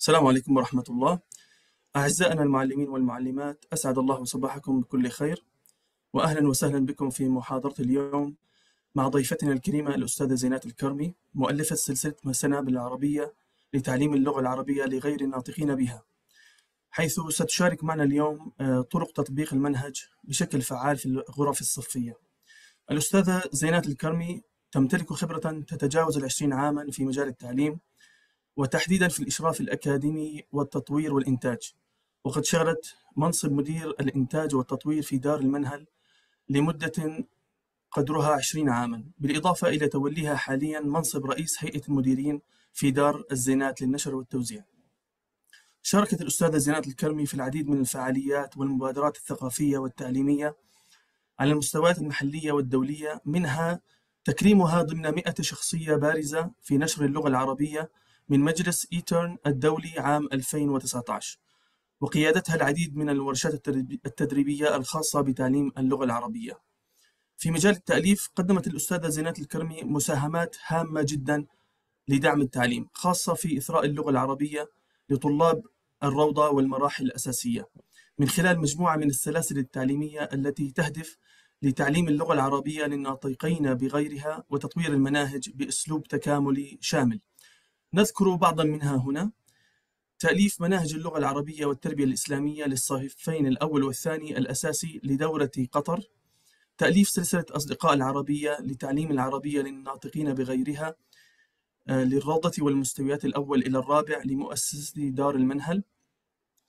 السلام عليكم ورحمة الله أعزائنا المعلمين والمعلمات أسعد الله صباحكم بكل خير وأهلا وسهلا بكم في محاضرة اليوم مع ضيفتنا الكريمة الأستاذة زينات الكرمي مؤلفة سلسلة مسنا بالعربية لتعليم اللغة العربية لغير الناطقين بها حيث ستشارك معنا اليوم آه، طرق تطبيق المنهج بشكل فعال في الغرف الصفية الأستاذة زينات الكرمي تمتلك خبرة تتجاوز العشرين عاما في مجال التعليم وتحديدا في الإشراف الأكاديمي والتطوير والإنتاج وقد شارت منصب مدير الإنتاج والتطوير في دار المنهل لمدة قدرها 20 عاما بالإضافة إلى توليها حاليا منصب رئيس هيئة المديرين في دار الزينات للنشر والتوزيع شاركت الأستاذة زينات الكرمي في العديد من الفعاليات والمبادرات الثقافية والتعليمية على المستويات المحلية والدولية منها تكريمها ضمن 100 شخصية بارزة في نشر اللغة العربية من مجلس إيترن الدولي عام 2019 وقيادتها العديد من الورشات التدريبية الخاصة بتعليم اللغة العربية في مجال التأليف قدمت الأستاذة زينات الكرمي مساهمات هامة جدا لدعم التعليم خاصة في إثراء اللغة العربية لطلاب الروضة والمراحل الأساسية من خلال مجموعة من السلاسل التعليمية التي تهدف لتعليم اللغة العربية للناطقين بغيرها وتطوير المناهج بأسلوب تكاملي شامل نذكر بعضا منها هنا تأليف مناهج اللغة العربية والتربية الإسلامية للصفين الأول والثاني الأساسي لدورة قطر تأليف سلسلة أصدقاء العربية لتعليم العربية للناطقين بغيرها آه، للروضة والمستويات الأول إلى الرابع لمؤسسة دار المنهل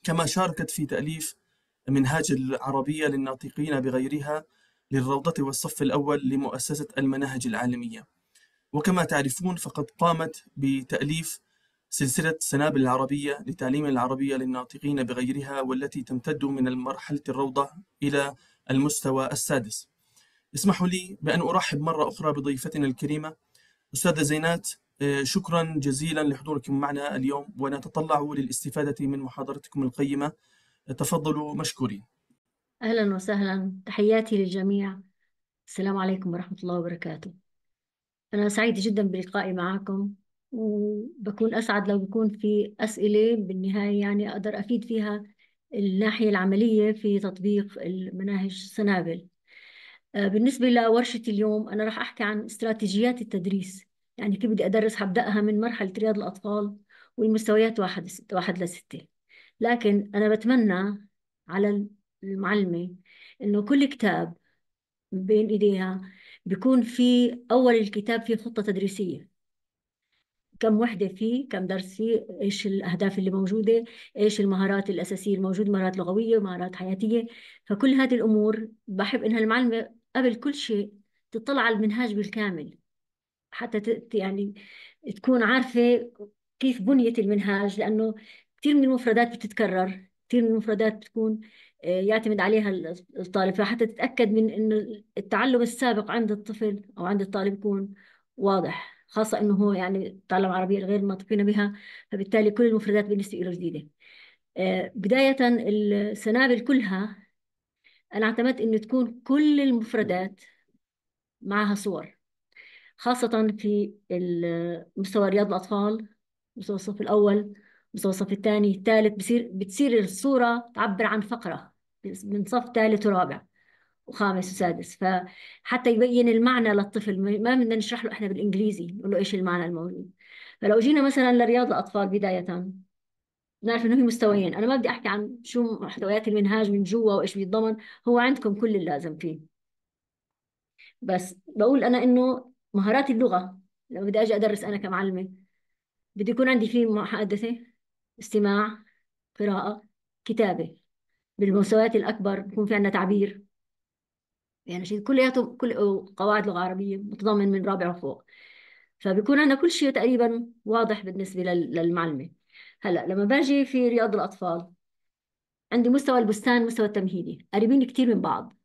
كما شاركت في تأليف منهاج العربية للناطقين بغيرها للروضة والصف الأول لمؤسسة المناهج العالمية وكما تعرفون فقد قامت بتأليف سلسلة سنابل العربية لتعليم العربية للناطقين بغيرها والتي تمتد من المرحلة الروضة إلى المستوى السادس اسمحوا لي بأن أرحب مرة أخرى بضيفتنا الكريمة أستاذة زينات آه، شكرا جزيلا لحضوركم معنا اليوم ونتطلع للاستفادة من محاضرتكم القيمة تفضلوا مشكورين أهلا وسهلا تحياتي للجميع السلام عليكم ورحمة الله وبركاته أنا سعيدة جدا بلقائي معكم وبكون أسعد لو بكون في أسئلة بالنهاية يعني أقدر أفيد فيها الناحية العملية في تطبيق المناهج سنابل آه، بالنسبة لورشة اليوم أنا راح أحكي عن استراتيجيات التدريس يعني كيف بدي أدرس حبدأها من مرحلة رياض الأطفال والمستويات واحد, ست واحد لستة لكن أنا بتمنى على المعلمة إنه كل كتاب بين إيديها بيكون في أول الكتاب في خطة تدريسية كم وحدة فيه كم درس فيه إيش الأهداف اللي موجودة إيش المهارات الأساسية الموجودة مهارات لغوية ومهارات حياتية فكل هذه الأمور بحب إنها المعلمة قبل كل شيء تطلع على المنهاج بالكامل حتى ت... يعني تكون عارفة كيف بنية المنهاج لأنه كثير من المفردات بتتكرر كثير من المفردات بتكون آه، يعتمد عليها الطالب فحتى تتأكد من أن التعلم السابق عند الطفل أو عند الطالب يكون واضح خاصة أنه هو يعني تعلم عربية غير معتقين بها فبالتالي كل المفردات بالنسبة له جديدة آه، بداية السنابل كلها أنا اعتمدت أنه تكون كل المفردات معها صور خاصة في مستوى رياض الأطفال مستوى الصف الأول الصف الثاني الثالث بصير بتصير الصورة تعبر عن فقرة من صف ثالث ورابع وخامس وسادس فحتى يبين المعنى للطفل ما بدنا نشرح له احنا بالانجليزي نقول له ايش المعنى الموجود فلو جينا مثلا لرياض الاطفال بدايه نعرف انه في مستويين انا ما بدي احكي عن شو محتويات المنهاج من جوا وايش بيتضمن هو عندكم كل اللازم فيه بس بقول انا انه مهارات اللغه لو بدي اجي ادرس انا كمعلمه بدي يكون عندي فيه محادثه استماع قراءة كتابة بالمستويات الأكبر بكون في عندنا تعبير يعني شيء كلياته كل قواعد لغة عربية متضمن من رابع وفوق فبيكون عندنا كل شيء تقريبا واضح بالنسبة للمعلمة هلا لما باجي في رياض الأطفال عندي مستوى البستان مستوى التمهيدي قريبين كتير من بعض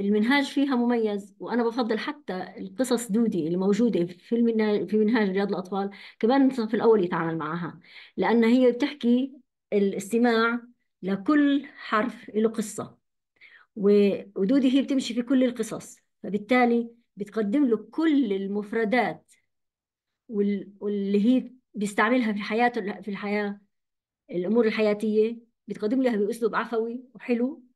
المنهاج فيها مميز وانا بفضل حتى القصص دودي اللي موجوده في المنهاج في منهاج رياض الاطفال كمان الصف الاول يتعامل معها لان هي بتحكي الاستماع لكل حرف له قصه ودودي هي بتمشي في كل القصص فبالتالي بتقدم له كل المفردات واللي هي بيستعملها في حياته في الحياه الامور الحياتيه بتقدم لها باسلوب عفوي وحلو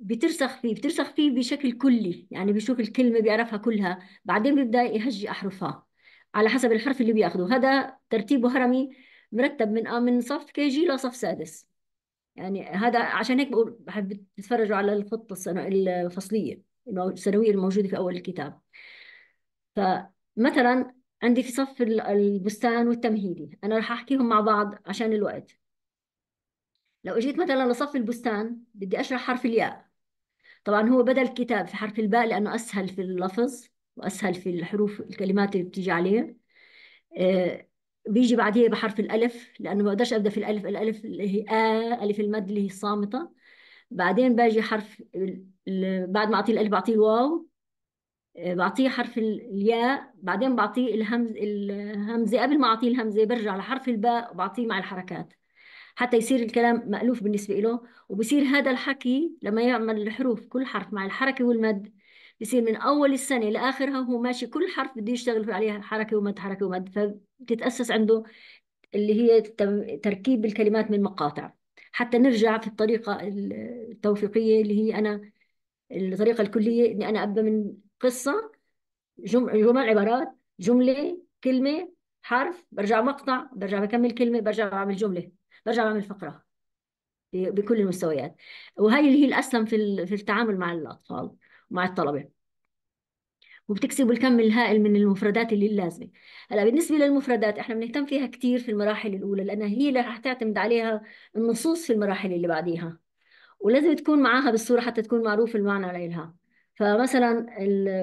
بترسخ فيه بترسخ فيه بشكل كلي يعني بيشوف الكلمة بيعرفها كلها بعدين بيبدأ يهجي أحرفها على حسب الحرف اللي بياخده هذا ترتيبه هرمي مرتب من آه، من صف كي جي لصف سادس يعني هذا عشان هيك بقول بحب تتفرجوا على الخطة الفصلية السنوية الموجودة في أول الكتاب فمثلا عندي في صف البستان والتمهيدي أنا رح أحكيهم مع بعض عشان الوقت لو اجيت مثلا لصف البستان بدي اشرح حرف الياء طبعا هو بدل الكتاب في حرف الباء لأنه أسهل في اللفظ وأسهل في الحروف الكلمات اللي بتيجي عليه آه، بيجي بعديه بحرف الألف لأنه ما بقدرش أبدأ في الألف الألف اللي هي آ ألف المد اللي هي الصامتة بعدين باجي حرف بعد ما أعطيه الألف بعطيه الواو آه، بعطيه حرف الياء بعدين بعطيه الهمز الهمزة قبل ما أعطيه الهمزة برجع لحرف الباء وبعطيه مع الحركات حتى يصير الكلام مألوف بالنسبة له وبصير هذا الحكي لما يعمل الحروف كل حرف مع الحركة والمد بصير من أول السنة لآخرها هو ماشي كل حرف بده يشتغل عليها حركة ومد حركة ومد فبتتأسس عنده اللي هي تركيب الكلمات من مقاطع حتى نرجع في الطريقة التوفيقية اللي هي أنا الطريقة الكلية إني أنا أبدأ من قصة جمل عبارات جملة كلمة حرف برجع مقطع برجع بكمل كلمة برجع بعمل جملة برجع بعمل فقره بكل المستويات وهي اللي هي الاسلم في في التعامل مع الاطفال ومع الطلبه وبتكسب الكم الهائل من المفردات اللي اللازمه هلا بالنسبه للمفردات احنا بنهتم فيها كثير في المراحل الاولى لانها هي اللي رح تعتمد عليها النصوص في المراحل اللي بعديها ولازم تكون معاها بالصوره حتى تكون معروف المعنى لها فمثلا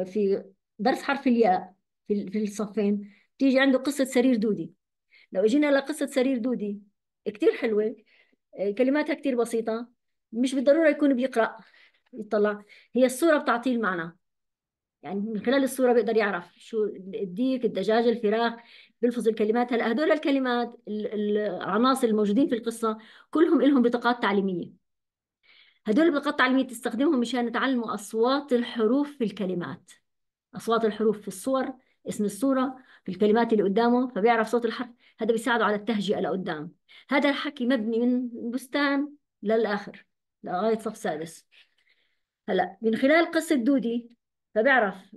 في درس حرف الياء في الصفين بتيجي عنده قصه سرير دودي لو اجينا لقصه سرير دودي كتير حلوه آه، كلماتها كتير بسيطه مش بالضروره يكون بيقرا يطلع هي الصوره بتعطيه المعنى يعني من خلال الصوره بيقدر يعرف شو الديك الدجاج الفراخ بيلفظ الكلمات هلا هدول الكلمات العناصر الموجودين في القصه كلهم لهم بطاقات تعليميه هدول البطاقات التعليميه تستخدمهم مشان تعلموا اصوات الحروف في الكلمات اصوات الحروف في الصور اسم الصورة في الكلمات اللي قدامه فبيعرف صوت الحرف هذا بيساعده على التهجئة لقدام هذا الحكي مبني من بستان للآخر لغاية صف سادس هلا من خلال قصة دودي فبيعرف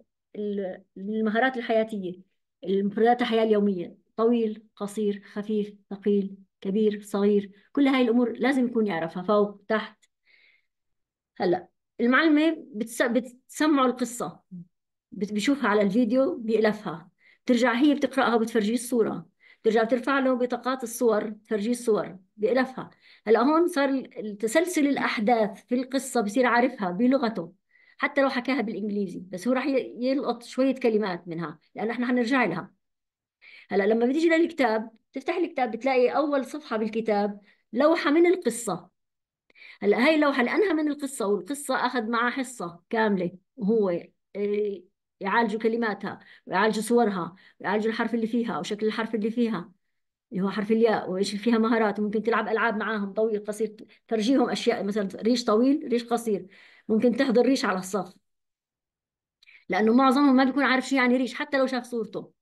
المهارات الحياتية المفردات الحياة اليومية طويل قصير خفيف ثقيل كبير صغير كل هاي الأمور لازم يكون يعرفها فوق تحت هلا المعلمة بتسمعوا القصة بشوفها على الفيديو بيألفها بترجع هي بتقرأها وبتفرجيه الصورة بترجع بترفع له بطاقات الصور تفرجيه الصور بيألفها هلا هون صار تسلسل الأحداث في القصة بصير عارفها بلغته حتى لو حكاها بالإنجليزي بس هو راح يلقط شوية كلمات منها لأن احنا حنرجع لها هلا لما بتيجي للكتاب تفتح الكتاب بتلاقي أول صفحة بالكتاب لوحة من القصة هلا هاي اللوحة لأنها من القصة والقصة أخذ معها حصة كاملة وهو آه، يعالجوا كلماتها ويعالجوا صورها ويعالجوا الحرف اللي فيها وشكل الحرف اللي فيها اللي هو حرف الياء وايش فيها مهارات ممكن تلعب العاب معاهم طويل قصير ترجيهم اشياء مثلا ريش طويل ريش قصير ممكن تحضر ريش على الصف لانه معظمهم ما بيكون عارف شو يعني ريش حتى لو شاف صورته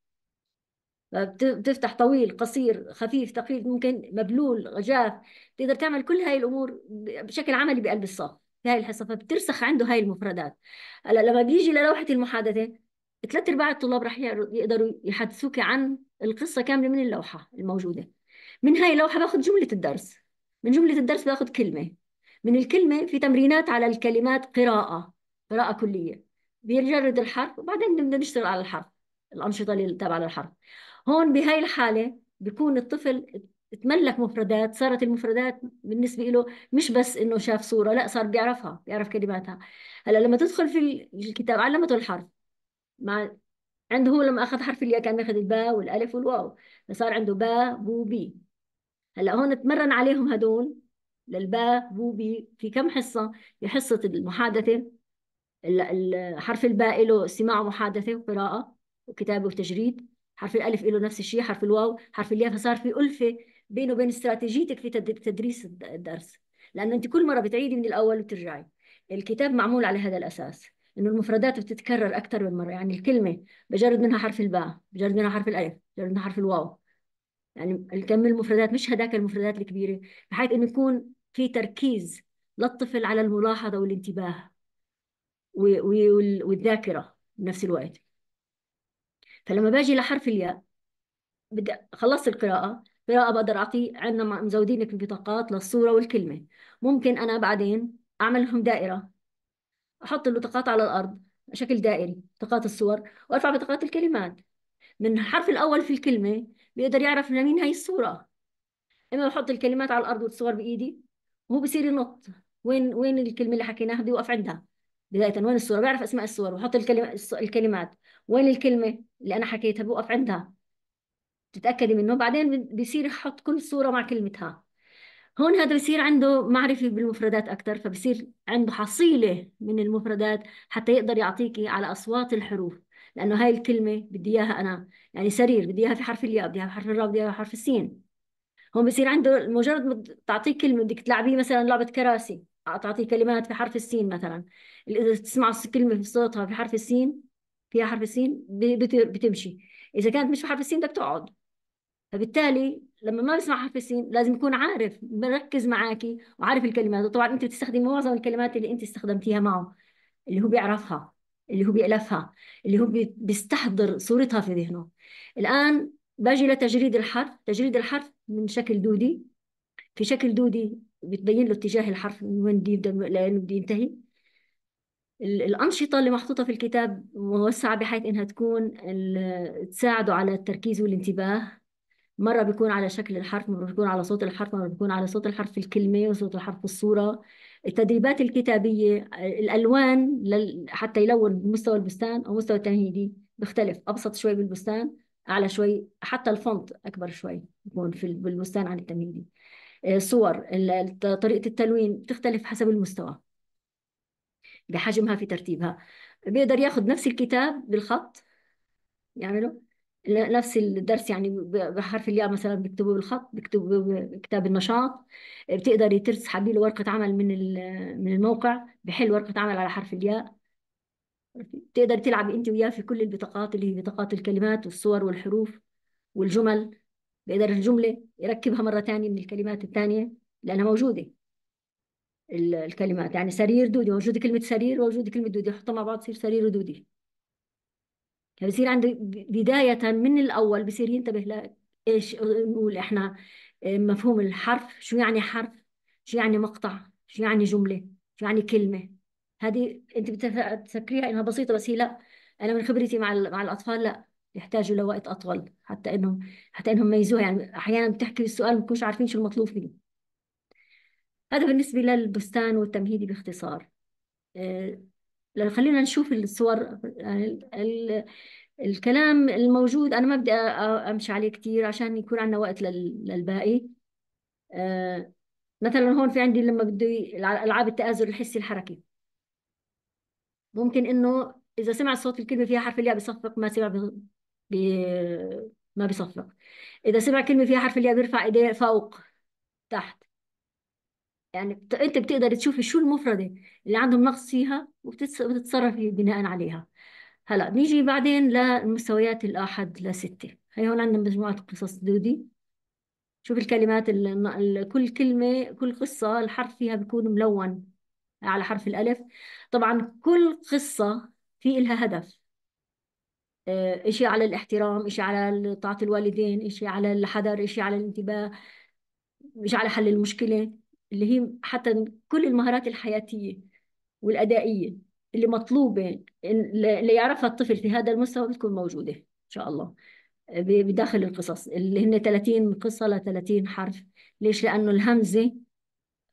بتفتح طويل قصير خفيف ثقيل ممكن مبلول جاف تقدر تعمل كل هاي الامور بشكل عملي بقلب الصف في هاي الحصه فبترسخ عنده هاي المفردات هلا لما بيجي للوحه المحادثه ثلاث ارباع الطلاب رح يقدروا يحدثوك عن القصه كامله من اللوحه الموجوده من هاي اللوحه باخذ جمله الدرس من جمله الدرس باخذ كلمه من الكلمه في تمرينات على الكلمات قراءه قراءه كليه بيجرد الحرف وبعدين بدنا نشتغل على الحرف الانشطه اللي تابعه للحرف هون بهاي الحاله بيكون الطفل تملك مفردات صارت المفردات بالنسبة له مش بس إنه شاف صورة لا صار بيعرفها بيعرف كلماتها هلا لما تدخل في الكتاب علمته الحرف مع عنده هو لما أخذ حرف الياء كان ياخذ الباء والألف والواو فصار عنده باء بو بي هلا هون تمرن عليهم هدول للباء بو بي في كم حصة في حصة المحادثة حرف الباء له استماع ومحادثة وقراءة وكتابة وتجريد حرف الألف له نفس الشيء حرف الواو حرف الياء فصار في ألفة بينه وبين استراتيجيتك في تدريس الدرس لانه أنت كل مرة بتعيدي من الأول وترجعي الكتاب معمول على هذا الأساس إنه المفردات بتتكرر أكثر من مرة يعني الكلمة بجرد منها حرف الباء بجرد منها حرف الألف بجرد منها حرف الواو يعني الكم المفردات مش هذاك المفردات الكبيرة بحيث إنه يكون في تركيز للطفل على الملاحظة والانتباه والذاكرة بنفس الوقت فلما باجي لحرف الياء بدي خلصت القراءة فيها بقدر أعطي عندنا مزودين لك البطاقات للصورة والكلمة ممكن أنا بعدين أعمل لهم دائرة أحط البطاقات على الأرض بشكل دائري بطاقات الصور وأرفع بطاقات الكلمات من الحرف الأول في الكلمة بيقدر يعرف لمين هي الصورة إما بحط الكلمات على الأرض والصور بإيدي وهو بصير ينط وين وين الكلمة اللي حكيناها بدي يوقف عندها بداية وين الصورة بيعرف أسماء الصور وحط الكلمة الكلمات وين الكلمة اللي أنا حكيتها بوقف عندها تتأكدي منه بعدين بصير يحط كل صورة مع كلمتها هون هذا بصير عنده معرفة بالمفردات أكثر فبصير عنده حصيلة من المفردات حتى يقدر يعطيكي على أصوات الحروف لأنه هاي الكلمة بدي إياها أنا يعني سرير بدي إياها في حرف الياء بدي إياها في حرف الراء بدي إياها في حرف السين هون بصير عنده مجرد ما تعطيه كلمة بدك تلعبيه مثلا لعبة كراسي تعطيه كلمات في حرف السين مثلا إذا تسمع كلمة في صوتها في حرف السين فيها حرف السين بتمشي إذا كانت مش في حرف السين بدك تقعد فبالتالي لما ما بسمع حفيسين لازم يكون عارف مركز معاكي وعارف الكلمات وطبعا انت بتستخدمي معظم الكلمات اللي انت استخدمتيها معه اللي هو بيعرفها اللي هو بيألفها اللي هو بيستحضر صورتها في ذهنه الآن باجي لتجريد الحرف تجريد الحرف من شكل دودي في شكل دودي بتبين له اتجاه الحرف من وين بده يبدا لين بده ينتهي الأنشطة اللي محطوطة في الكتاب موسعة بحيث إنها تكون تساعده على التركيز والانتباه مرة بيكون على شكل الحرف مرة بيكون على صوت الحرف مرة بيكون على صوت الحرف الكلمة وصوت الحرف الصورة التدريبات الكتابية الألوان حتى يلون مستوى البستان أو مستوى التمهيدي بيختلف أبسط شوي بالبستان أعلى شوي حتى الفونت أكبر شوي بيكون في بالبستان عن التمهيدي آه، صور طريقة التلوين بتختلف حسب المستوى بحجمها في ترتيبها بيقدر ياخذ نفس الكتاب بالخط يعمله نفس الدرس يعني بحرف الياء مثلا بيكتبوا بالخط بيكتبوا بكتاب النشاط بتقدري تسحبي له ورقة عمل من من الموقع بحل ورقة عمل على حرف الياء بتقدري تلعبي انت وياه في كل البطاقات اللي هي بطاقات الكلمات والصور والحروف والجمل بيقدر الجملة يركبها مرة ثانية من الكلمات الثانية لأنها موجودة الكلمات يعني سرير دودي موجودة كلمة سرير وموجودة كلمة دودي يحطها مع بعض تصير سرير ودودي فبصير عنده بداية من الأول بصير ينتبه لإيش نقول إحنا آه، مفهوم الحرف شو يعني حرف شو يعني مقطع شو يعني جملة شو يعني كلمة هذه أنت بتفكريها إنها بسيطة بس هي لا أنا من خبرتي مع مع الأطفال لا يحتاجوا لوقت أطول حتى إنهم حتى إنهم ميزوها يعني أحيانا بتحكي السؤال ما بكونش عارفين شو المطلوب فيه هذا بالنسبة للبستان والتمهيدي باختصار آه، خلينا نشوف الصور يعني الكلام الموجود أنا ما بدي أمشي عليه كتير عشان يكون عندنا وقت للباقي آه، مثلا هون في عندي لما بدي ألعاب التآزر الحسي الحركي ممكن إنه إذا سمع صوت الكلمة فيها حرف الياء بصفق ما سمع بي... ما بصفق إذا سمع كلمة فيها حرف الياء بيرفع إيديه فوق تحت يعني بت... انت بتقدر تشوفي شو المفردة اللي عندهم نقص فيها وبتتصرفي بناء عليها هلا بنيجي بعدين للمستويات الأحد لستة هي هون عندنا مجموعة قصص دودي شوف الكلمات ال... ال... كل كلمة كل قصة الحرف فيها بيكون ملون على حرف الألف طبعا كل قصة في إلها هدف آه، إشي على الاحترام إشي على طاعة الوالدين إشي على الحذر إشي على الانتباه إشي على حل المشكلة اللي هي حتى كل المهارات الحياتية والأدائية اللي مطلوبة اللي يعرفها الطفل في هذا المستوى بتكون موجودة إن شاء الله بداخل القصص اللي هن 30 قصة ل 30 حرف ليش؟ لأنه الهمزة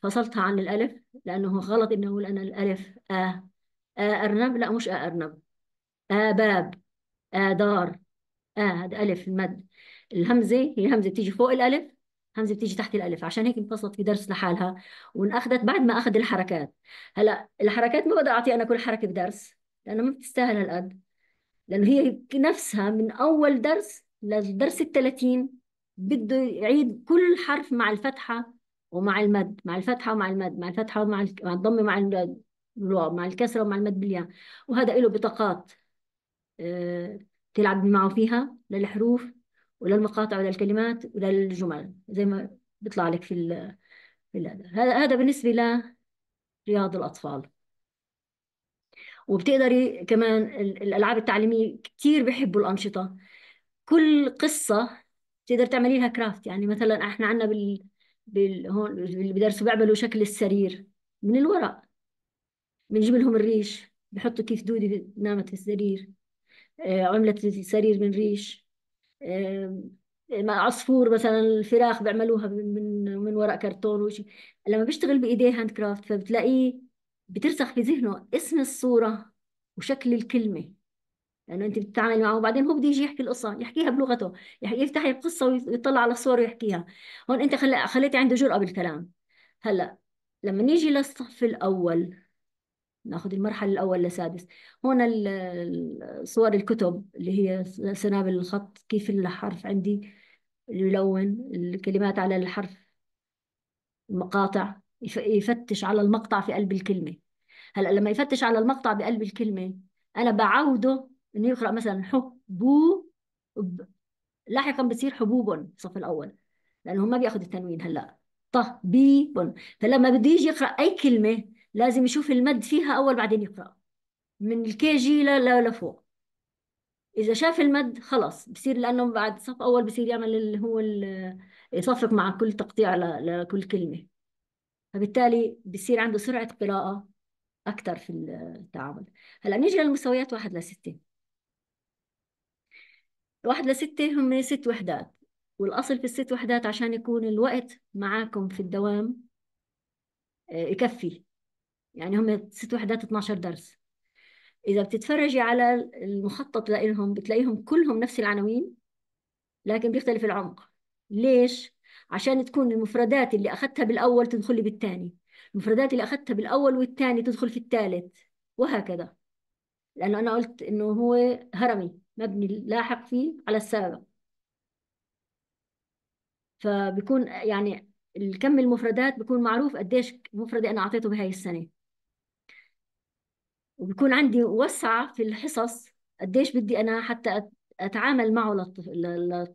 فصلتها عن الألف لأنه غلط إنه أقول أنا الألف آ آه. أرنب لا مش آ آه أرنب آ باب آ دار آ هذا ألف المد الهمزة هي همزة تيجي فوق الألف همزه بتيجي تحت الالف عشان هيك انفصلت في درس لحالها وانأخذت بعد ما اخذ الحركات هلا الحركات ما بقدر اعطي انا كل حركه بدرس لانه ما بتستاهل هالقد لانه هي نفسها من اول درس للدرس ال 30 بده يعيد كل حرف مع الفتحه ومع المد مع الفتحه ومع المد مع الفتحه ومع مع الضمه مع الواو مع الكسره ومع المد بالياء وهذا له بطاقات آه، تلعب معه فيها للحروف ولا المقاطع ولا الكلمات ولا الجمل زي ما بيطلع لك في ال هذا هذا بالنسبة لرياض الأطفال وبتقدري كمان الألعاب التعليمية كثير بحبوا الأنشطة كل قصة تقدر تعملي لها كرافت يعني مثلا احنا عندنا بال... بال... هون بدرسوا بيعملوا شكل السرير من الورق بنجيب لهم الريش بحطوا كيف دودي نامت في السرير آه، عملت سرير من ريش مع عصفور مثلا الفراخ بيعملوها من من ورق كرتون وشي لما بيشتغل بايديه هاند كرافت فبتلاقيه بترسخ في ذهنه اسم الصوره وشكل الكلمه لانه انت بتتعامل معه وبعدين هو بده يجي يحكي القصه يحكيها بلغته يحكي يفتح القصه ويطلع على الصور ويحكيها هون انت خليتي عنده جرأه بالكلام هلا لما نيجي للصف الاول ناخذ المرحلة الأول لسادس هنا صور الكتب اللي هي سنابل الخط كيف الحرف عندي يلون الكلمات على الحرف المقاطع يفتش على المقطع في قلب الكلمة هلا لما يفتش على المقطع بقلب الكلمة أنا بعوده إنه يقرأ مثلا حبوب لاحقا بصير حبوب الصف الأول لأنه ما بياخذ التنوين هلا طبيب فلما بده يجي يقرأ أي كلمة لازم يشوف المد فيها أول بعدين يقرأ من الكي جي لفوق إذا شاف المد خلاص بصير لأنه بعد صف أول بصير يعمل اللي هو يصفق مع كل تقطيع لكل كلمة فبالتالي بصير عنده سرعة قراءة أكثر في التعامل هلا نيجي للمستويات واحد لستة واحد لستة هم ست وحدات والأصل في الست وحدات عشان يكون الوقت معاكم في الدوام آه، يكفي يعني هم ست وحدات 12 درس إذا بتتفرجي على المخطط لهم بتلاقيهم كلهم نفس العناوين لكن بيختلف العمق ليش؟ عشان تكون المفردات اللي أخذتها بالأول تدخل لي بالثاني المفردات اللي أخذتها بالأول والثاني تدخل في الثالث وهكذا لأنه أنا قلت إنه هو هرمي مبني لاحق فيه على السابق فبيكون يعني الكم المفردات بيكون معروف قديش مفردة أنا أعطيته بهاي السنة وبكون عندي وسعة في الحصص قديش بدي أنا حتى أتعامل معه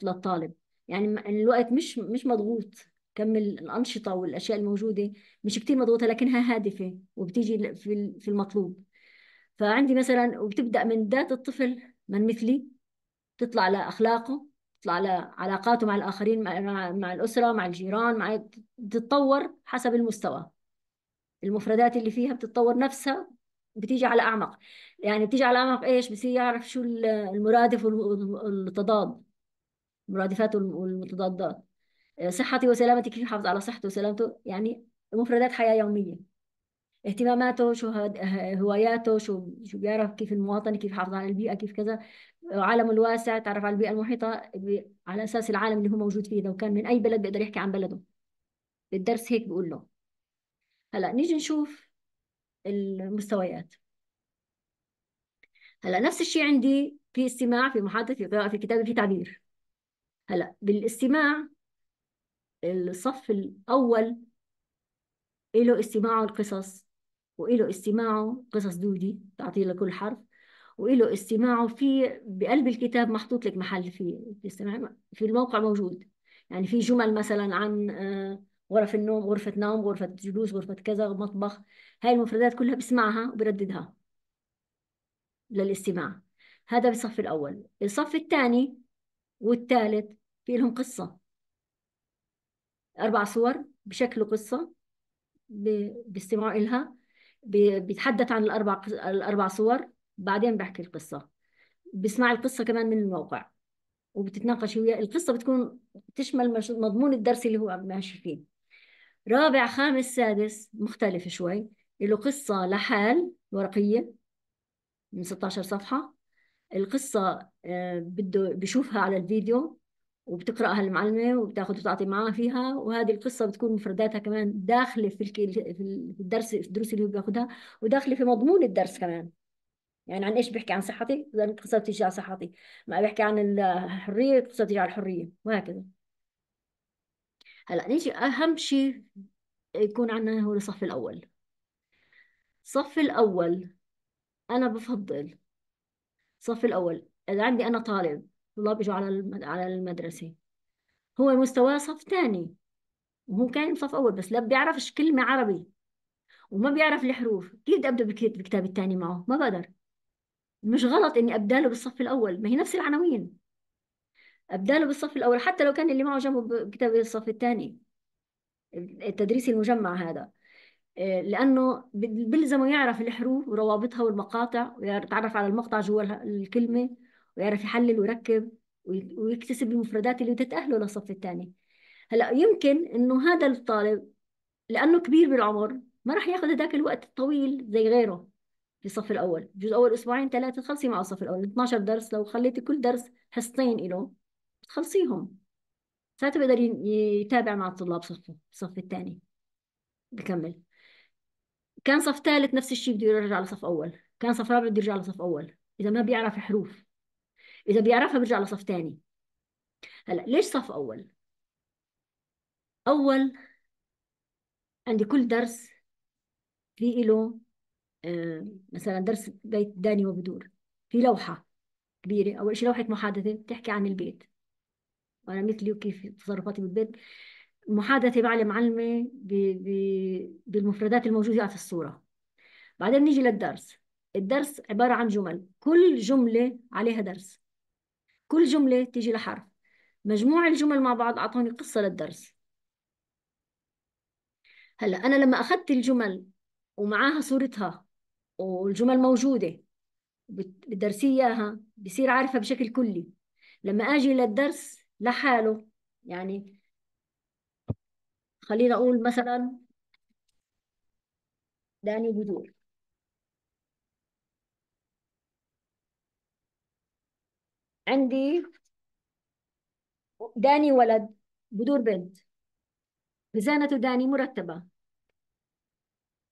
للطالب يعني, يعني الوقت مش مش مضغوط كم الأنشطة والأشياء الموجودة مش كتير مضغوطة لكنها هادفة وبتيجي في المطلوب فعندي مثلا وبتبدأ من ذات الطفل من مثلي تطلع لأخلاقه تطلع لعلاقاته مع الآخرين مع, مع الأسرة مع الجيران مع تتطور حسب المستوى المفردات اللي فيها بتتطور نفسها بتيجي على اعمق يعني بتيجي على اعمق ايش بصير يعرف شو المرادف والتضاد المرادفات والمتضادات آه، صحتي وسلامتي كيف يحافظ على صحته وسلامته يعني مفردات حياة يومية اهتماماته شو هواياته شو شو بيعرف كيف المواطن كيف يحافظ على البيئة كيف كذا آه، عالمه الواسع تعرف على البيئة المحيطة على أساس العالم اللي هو موجود فيه لو كان من أي بلد بيقدر يحكي عن بلده بالدرس هيك بقول له هلا نيجي نشوف المستويات هلا نفس الشيء عندي في استماع في محادثه في قراءه في كتابه في تعبير هلا بالاستماع الصف الاول له استماعه القصص وإله استماعه قصص دودي تعطيه لكل حرف وإله استماعه في بقلب الكتاب محطوط لك محل في في الموقع موجود يعني في جمل مثلا عن آه، غرف النوم غرفة نوم غرفة جلوس غرفة كذا مطبخ هاي المفردات كلها بسمعها وبرددها للاستماع هذا بالصف الأول الصف الثاني والثالث في لهم قصة أربع صور بشكل قصة بيستمعوا إلها بيتحدث عن الأربع الأربع صور بعدين بحكي القصة بسمع القصة كمان من الموقع وبتتناقش وياه القصة بتكون تشمل مضمون الدرس اللي هو ماشي فيه رابع خامس سادس مختلف شوي له قصة لحال ورقية من 16 صفحة القصة آه، بده بشوفها على الفيديو وبتقرأها المعلمة وبتاخذ وتعطي معها فيها وهذه القصة بتكون مفرداتها كمان داخلة في في الدرس في الدروس اللي هو بياخذها وداخلة في مضمون الدرس كمان يعني عن ايش بيحكي عن صحتي؟ القصة بتيجي على صحتي، ما بيحكي عن الحرية القصة بتيجي على الحرية وهكذا هلا نيجي أهم شيء يكون عندنا هو الصف الأول الصف الأول أنا بفضل الصف الأول إذا عندي أنا طالب طلاب إجوا على على المدرسة هو مستواه صف ثاني وهو كان صف أول بس لا بيعرفش كلمة عربي وما بيعرف الحروف كيف بدي أبدأ بالكتاب الثاني معه ما بقدر مش غلط إني أبدأ له بالصف الأول ما هي نفس العناوين أبداله بالصف الأول حتى لو كان اللي معه جنبه كتاب الصف الثاني التدريس المجمع هذا آه، لأنه بلزمه يعرف الحروف وروابطها والمقاطع ويتعرف على المقطع جوا الكلمة ويعرف يحلل ويركب ويكتسب المفردات اللي بتتأهله للصف الثاني هلا يمكن انه هذا الطالب لانه كبير بالعمر ما راح ياخذ هذاك الوقت الطويل زي غيره في الصف الاول بجوز اول اسبوعين ثلاثه تخلصي مع الصف الاول 12 درس لو خليتي كل درس حصتين له تخلصيهم ساعتها بيقدر يتابع مع الطلاب صفه الصف الثاني بكمل كان صف ثالث نفس الشيء بده يرجع لصف اول كان صف رابع بده يرجع لصف اول اذا ما بيعرف حروف اذا بيعرفها بيرجع لصف ثاني هلا ليش صف اول اول عندي كل درس في له آه، مثلا درس بيت داني وبدور في لوحه كبيره اول شيء لوحه محادثه بتحكي عن البيت وأنا مثلي وكيف تصرفاتي بالبيت محادثة مع المعلمة بالمفردات الموجودة في الصورة بعدين نيجي للدرس الدرس عبارة عن جمل كل جملة عليها درس كل جملة تيجي لحرف مجموع الجمل مع بعض أعطوني قصة للدرس هلا أنا لما أخذت الجمل ومعاها صورتها والجمل موجودة بدرسي إياها بصير عارفها بشكل كلي لما أجي للدرس لحاله يعني خلينا أقول مثلا داني بدور عندي داني ولد بدور بنت خزانة داني مرتبة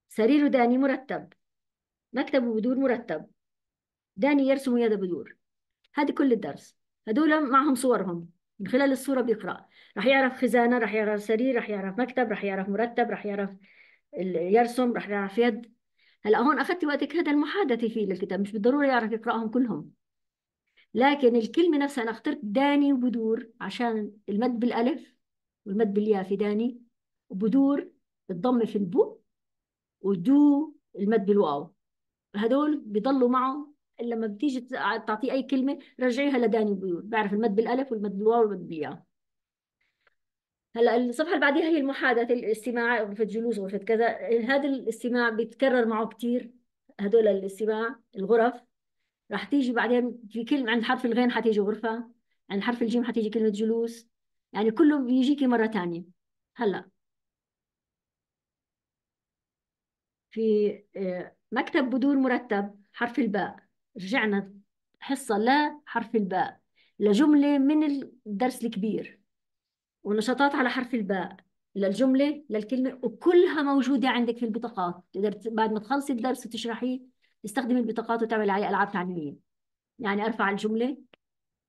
سرير داني مرتب مكتبه بدور مرتب داني يرسم يد بدور هذه كل الدرس هدول معهم صورهم من خلال الصورة بيقرأ راح يعرف خزانة راح يعرف سرير راح يعرف مكتب راح يعرف مرتب راح يعرف يرسم راح يعرف يد هلا هون اخذت وقتك هذا المحادثه فيه للكتاب مش بالضروره يعرف يقراهم كلهم لكن الكلمه نفسها انا اخترت داني وبدور عشان المد بالالف والمد بالياء في داني وبدور الضمه في البو ودو المد بالواو هدول بيضلوا معه لما بتيجي تعطيه اي كلمه رجعيها لداني بيون بعرف المد بالالف والمد بالواو والمد بالياء هلا الصفحه اللي بعديها هي المحادثه الاستماع غرفه جلوس غرفه كذا هذا الاستماع بيتكرر معه كثير هذول الاستماع الغرف راح تيجي بعدين في كلمه عند حرف الغين حتيجي غرفه عند حرف الجيم حتيجي كلمه جلوس يعني كله بيجيكي مره ثانيه هلا في آه، مكتب بدون مرتب حرف الباء رجعنا حصة لا حرف الباء لجملة من الدرس الكبير ونشاطات على حرف الباء للجملة للكلمة وكلها موجودة عندك في البطاقات تقدر بعد ما تخلصي الدرس وتشرحيه تستخدمي البطاقات وتعمل عليها ألعاب تعليمية يعني أرفع الجملة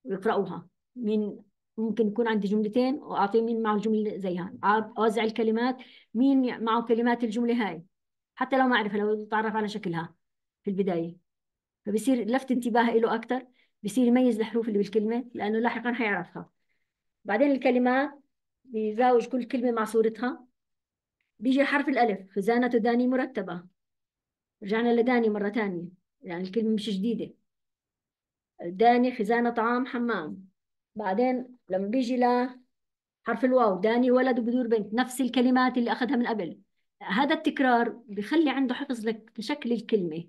ويقرأوها مين ممكن يكون عندي جملتين وأعطي مين معه الجملة زيها أوزع الكلمات مين معه كلمات الجملة هاي حتى لو ما أعرفها لو تعرف على شكلها في البداية فبصير لفت انتباه له اكثر بصير يميز الحروف اللي بالكلمه لانه لاحقا حيعرفها بعدين الكلمات بيزاوج كل كلمه مع صورتها بيجي حرف الالف خزانه داني مرتبه رجعنا لداني مره ثانيه يعني الكلمه مش جديده داني خزانه طعام حمام بعدين لما بيجي ل حرف الواو داني ولد وبدور بنت نفس الكلمات اللي اخذها من قبل هذا التكرار بخلي عنده حفظ لشكل الكلمه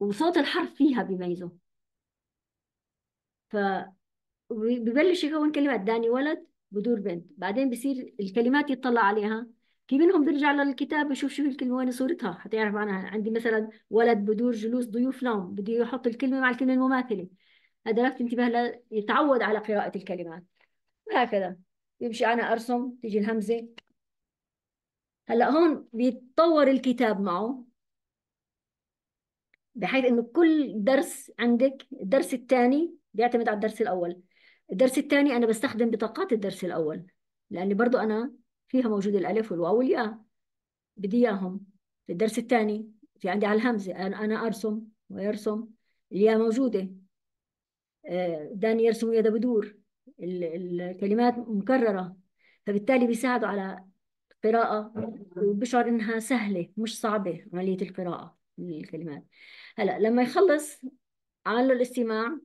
وصوت الحرف فيها بيميزه ف ببلش يكون كلمات داني ولد بدور بنت بعدين بصير الكلمات يطلع عليها في منهم بيرجع للكتاب بشوف شو الكلمه وين صورتها حتى يعرف معناها عندي مثلا ولد بدور جلوس ضيوف نوم بده يحط الكلمه مع الكلمه المماثله هذا لفت انتباه يتعود على قراءه الكلمات وهكذا يمشي انا ارسم تيجي الهمزه هلا هون بيتطور الكتاب معه بحيث انه كل درس عندك الدرس الثاني بيعتمد على الدرس الاول الدرس الثاني انا بستخدم بطاقات الدرس الاول لاني برضو انا فيها موجود الالف والواو والياء بدي اياهم في الدرس الثاني في عندي على الهمزه انا ارسم ويرسم الياء موجوده آه، داني يرسم يده بدور الكلمات مكرره فبالتالي بيساعدوا على القراءه وبشعر انها سهله مش صعبه عمليه القراءه من الكلمات هلا لما يخلص عمل له الاستماع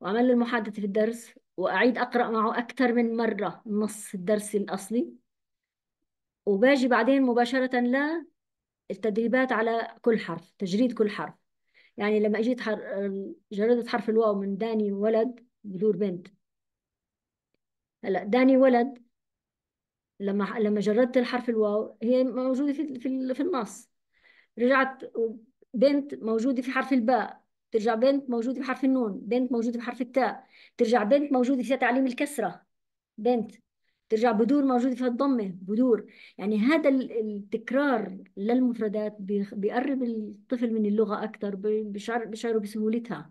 وعمل له المحادثة في الدرس وأعيد أقرأ معه أكثر من مرة نص الدرس الأصلي وباجي بعدين مباشرة التدريبات على كل حرف تجريد كل حرف يعني لما اجيت حر... جردت حرف الواو من داني ولد بدور بنت هلا داني ولد لما لما جردت الحرف الواو هي موجوده في, في النص رجعت بنت موجوده في حرف الباء ترجع بنت موجوده في حرف النون بنت موجوده في حرف التاء ترجع بنت موجوده في تعليم الكسره بنت ترجع بدور موجوده في الضمه بدور يعني هذا التكرار للمفردات بيقرب الطفل من اللغه اكثر بشعر بشعره بسهولتها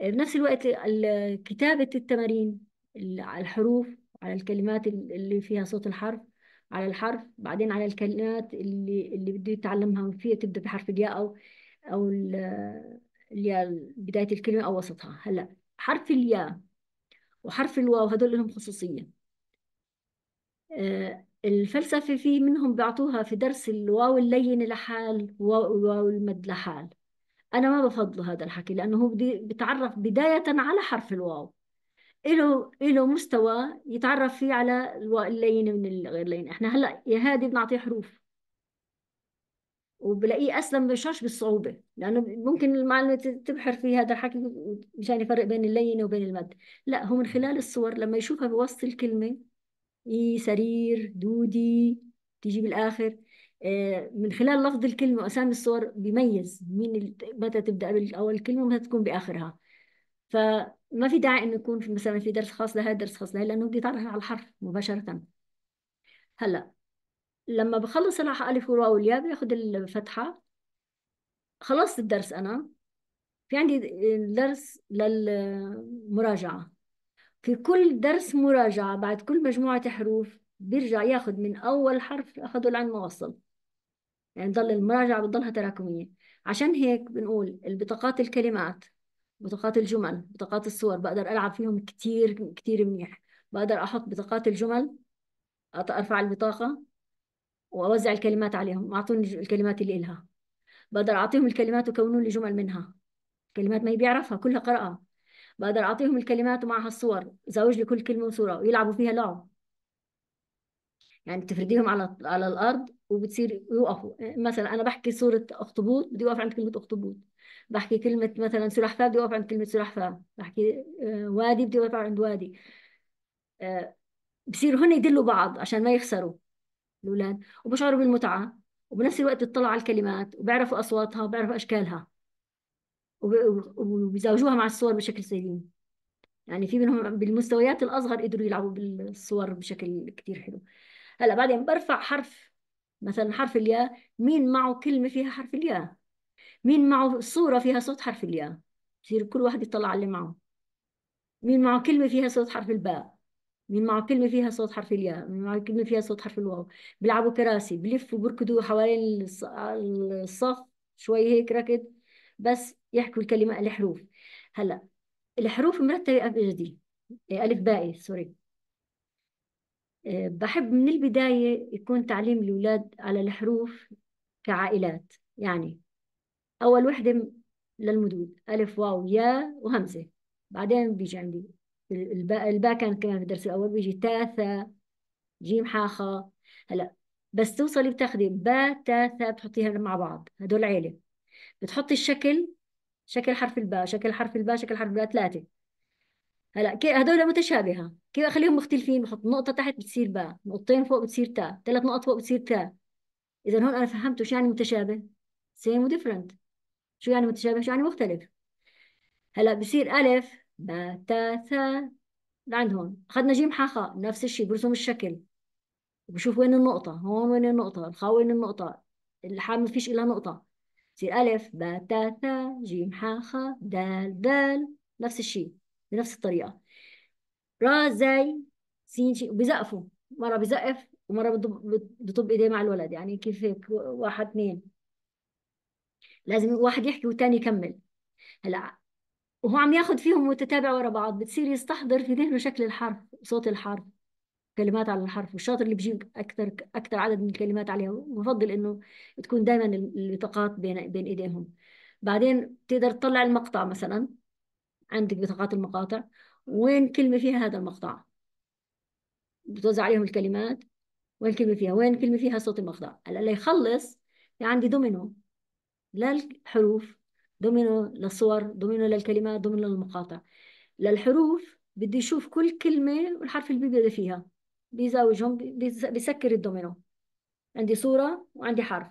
آه، بنفس الوقت كتابه التمارين على الحروف على الكلمات اللي فيها صوت الحرف على الحرف بعدين على الكلمات اللي اللي بده يتعلمها فيها تبدا بحرف الياء او او الياء بدايه الكلمه او وسطها هلا حرف الياء وحرف الواو هذول لهم خصوصيه آه، الفلسفه في منهم بيعطوها في درس الواو اللين لحال وواو المد لحال انا ما بفضل هذا الحكي لانه هو بتعرف بدايه على حرف الواو له له مستوى يتعرف فيه على اللين من الغير لين احنا هلا يا هادي بنعطيه حروف وبلاقيه اسلم بشرش بالصعوبه لانه ممكن المعلمه تبحر في هذا الحكي مشان يفرق بين اللينه وبين المد لا هو من خلال الصور لما يشوفها بوسط الكلمه اي سرير دودي تيجي بالاخر آه، من خلال لفظ الكلمه واسامي الصور بيميز مين متى تبدا باول كلمه ومتى تكون باخرها ف ما في داعي انه يكون في مثلا في درس خاص لهذا درس خاص لهي لانه بدي اتعرف على الحرف مباشره هلا لما بخلص العه الف والواو والياء باخذ الفتحه خلصت الدرس انا في عندي درس للمراجعه في كل درس مراجعه بعد كل مجموعه حروف بيرجع ياخذ من اول حرف اخذه لعند ما وصل يعني ضل المراجعه بتضلها تراكميه عشان هيك بنقول البطاقات الكلمات بطاقات الجمل بطاقات الصور بقدر ألعب فيهم كتير كتير منيح بقدر أحط بطاقات الجمل أرفع البطاقة وأوزع الكلمات عليهم أعطوني الكلمات اللي إلها بقدر أعطيهم الكلمات وكونوا لي جمل منها كلمات ما بيعرفها كلها قراءة بقدر أعطيهم الكلمات ومعها الصور زوج لي كل كلمة وصورة ويلعبوا فيها لعب يعني بتفرديهم على على الأرض وبتصير يوقفوا مثلا أنا بحكي صورة أخطبوط بدي أوقف عند كلمة أخطبوط بحكي كلمة مثلا سلحفاة بدي أوقف عند كلمة سلحفاة بحكي آه، وادي بدي أوقف عند وادي آه، بصيروا هن يدلوا بعض عشان ما يخسروا الأولاد وبشعروا بالمتعة وبنفس الوقت بيطلعوا على الكلمات وبيعرفوا أصواتها وبيعرفوا أشكالها وبيزاوجوها مع الصور بشكل سليم يعني في منهم بالمستويات الأصغر قدروا يلعبوا بالصور بشكل كتير حلو هلا بعدين برفع حرف مثلا حرف الياء مين معه كلمة فيها حرف الياء مين معه صورة فيها صوت حرف الياء بصير كل واحد يطلع على اللي معه مين معه كلمة فيها صوت حرف الباء مين معه كلمة فيها صوت حرف الياء مين معه كلمة فيها صوت حرف الواو بيلعبوا كراسي بلفوا بركضوا حوالين الصف شوي هيك ركض بس يحكوا الكلمة الحروف هلا الحروف مرتبة جدي إيه، ألف بائي إيه، سوري إيه، بحب من البداية يكون تعليم الأولاد على الحروف كعائلات يعني أول وحدة للمدود ألف واو يا وهمسة بعدين بيجي عندي الباء الباء كانت كمان في الدرس الأول بيجي تا ثا جيم حا خا هلا بس توصلي بتاخذي باء تا ثا بتحطيها مع بعض هدول عيلة بتحطي الشكل شكل حرف الباء شكل حرف الباء شكل حرف الباء ثلاثة هلا هدول متشابهة كيف أخليهم مختلفين بحط نقطة تحت بتصير باء نقطتين فوق بتصير تاء ثلاث نقط فوق بتصير تاء إذا هون أنا فهمت شو يعني متشابه same different شو يعني متشابه شو يعني مختلف هلا بصير ألف ب تا ث لعند هون أخذنا جيم حا خ نفس الشيء برسم الشكل وبشوف وين النقطة هون وين النقطة الخاء وين النقطة الحاء ما فيش إلا نقطة بصير ألف ب تا ث جيم حا خ د دال نفس الشيء بنفس الطريقة را زي سين شيء بزقفوا مرة بزقف ومرة بطب إيديه مع الولد يعني كيف هيك واحد اثنين لازم واحد يحكي والتاني يكمل هلا وهو عم ياخذ فيهم متتابع ورا بعض بتصير يستحضر في ذهنه شكل الحرف صوت الحرف كلمات على الحرف والشاطر اللي بجيب اكثر اكثر عدد من الكلمات عليها وبفضل انه تكون دائما البطاقات بين بين ايديهم بعدين بتقدر تطلع المقطع مثلا عندك بطاقات المقاطع وين كلمه فيها هذا المقطع بتوزع عليهم الكلمات وين كلمه فيها وين كلمه فيها صوت المقطع هلا اللي يخلص في عندي دومينو للحروف دومينو للصور دومينو للكلمات دومينو للمقاطع للحروف بدي يشوف كل كلمة والحرف اللي بيبدأ فيها بيزاوجهم بيسكر الدومينو عندي صورة وعندي حرف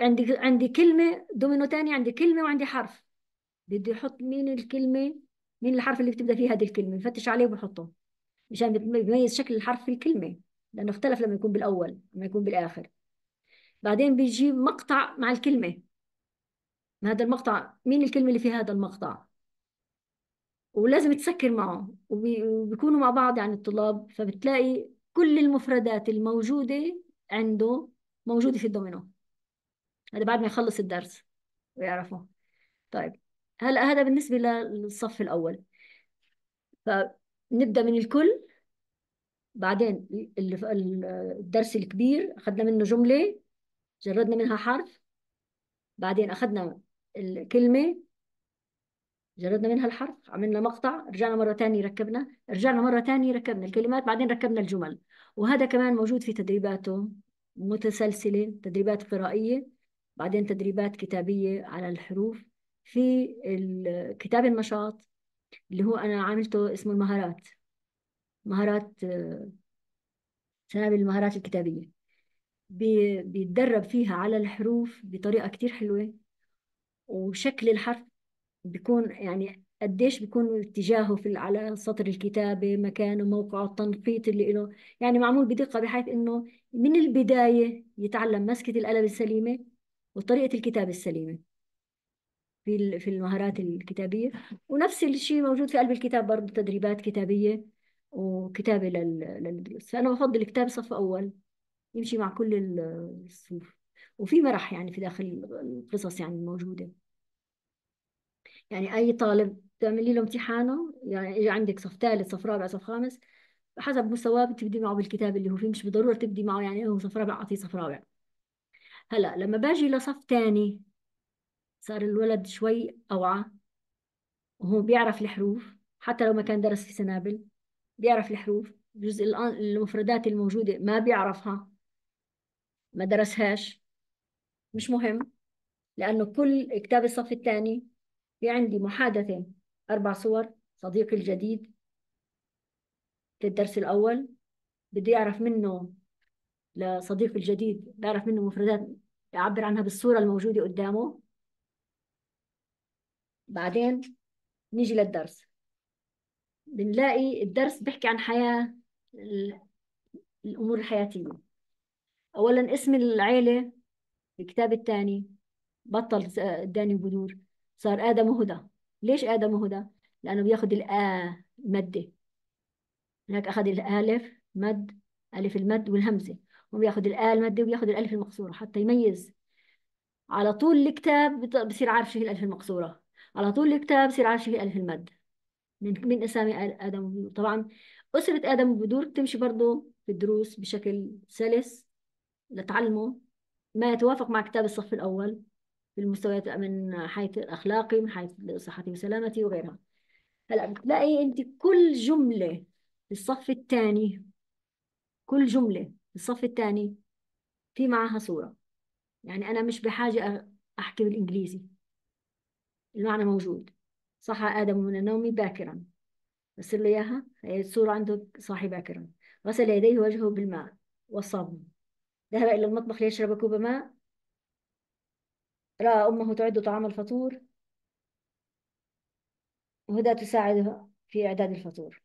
عندي عندي كلمة دومينو تاني عندي كلمة وعندي حرف بدي أحط مين الكلمة مين الحرف اللي بتبدأ فيه هذه الكلمة بفتش عليه وبحطه مشان بيميز شكل الحرف في الكلمة لأنه اختلف لما يكون بالأول لما يكون بالآخر بعدين بيجيب مقطع مع الكلمة هذا المقطع مين الكلمة اللي في هذا المقطع ولازم تسكر معه وبيكونوا مع بعض يعني الطلاب فبتلاقي كل المفردات الموجودة عنده موجودة في الدومينو هذا بعد ما يخلص الدرس ويعرفه طيب هلا هذا بالنسبة للصف الأول فنبدأ من الكل بعدين الدرس الكبير أخذنا منه جملة جردنا منها حرف بعدين أخذنا الكلمة جردنا منها الحرف عملنا مقطع رجعنا مرة ثانيه ركبنا رجعنا مرة ثانيه ركبنا الكلمات بعدين ركبنا الجمل وهذا كمان موجود في تدريباته متسلسلة تدريبات قرائية بعدين تدريبات كتابية على الحروف في كتاب النشاط اللي هو أنا عاملته اسمه المهارات مهارات آه، سنابل المهارات الكتابية بي... بيتدرب فيها على الحروف بطريقة كتير حلوة وشكل الحرف بيكون يعني قديش بيكون اتجاهه في على سطر الكتابة مكانه موقعه التنقيط اللي له يعني معمول بدقة بحيث إنه من البداية يتعلم مسكة القلم السليمة وطريقة الكتابة السليمة في في المهارات الكتابية ونفس الشيء موجود في قلب الكتاب برضه تدريبات كتابية وكتابة لل... فأنا بفضل الكتاب صف أول يمشي مع كل الصنف وفي مرح يعني في داخل القصص يعني الموجودة يعني أي طالب تعملي له امتحانه يعني اجى عندك صف ثالث صف رابع صف خامس حسب مستواه بتبدي معه بالكتاب اللي هو فيه مش بالضرورة تبدي معه يعني هو صف رابع أعطيه صف رابع هلا لما باجي لصف ثاني صار الولد شوي أوعى وهو بيعرف الحروف حتى لو ما كان درس في سنابل بيعرف الحروف جزء المفردات الموجودة ما بيعرفها ما درسهاش مش مهم لأنه كل كتاب الصف الثاني في عندي محادثة أربع صور صديقي الجديد في الدرس الأول بدي أعرف منه لصديقي الجديد بعرف منه مفردات أعبر عنها بالصورة الموجودة قدامه بعدين نيجي للدرس بنلاقي الدرس بيحكي عن حياة الأمور الحياتية أولا اسم العيلة الكتاب الثاني بطل داني وبدور صار آدم وهدى ليش آدم وهدى؟ لأنه بياخد الآ مده هناك أخذ الألف مد ألف المد والهمزة وبياخد الآ المادة وبياخد الألف المقصورة حتى يميز على طول الكتاب بصير عارف شو هي الألف المقصورة على طول الكتاب بصير عارف شو هي ألف المد من من أسامي آدم وبدور طبعا أسرة آدم وبدور بتمشي برضه في الدروس بشكل سلس لتعلمه ما يتوافق مع كتاب الصف الأول في المستويات من حيث الأخلاقي من حيث صحتي وسلامتي وغيرها هلا بتلاقي أنت كل جملة في الصف الثاني كل جملة في الصف الثاني في معها صورة يعني أنا مش بحاجة أحكي بالإنجليزي المعنى موجود صحى آدم من النوم باكرا غسل له إياها هي الصورة عنده صاحي باكرا غسل يديه وجهه بالماء والصابون ذهب إلى المطبخ ليشرب كوب ماء رأى أمه تعد طعام الفطور وهدى تساعدها في إعداد الفطور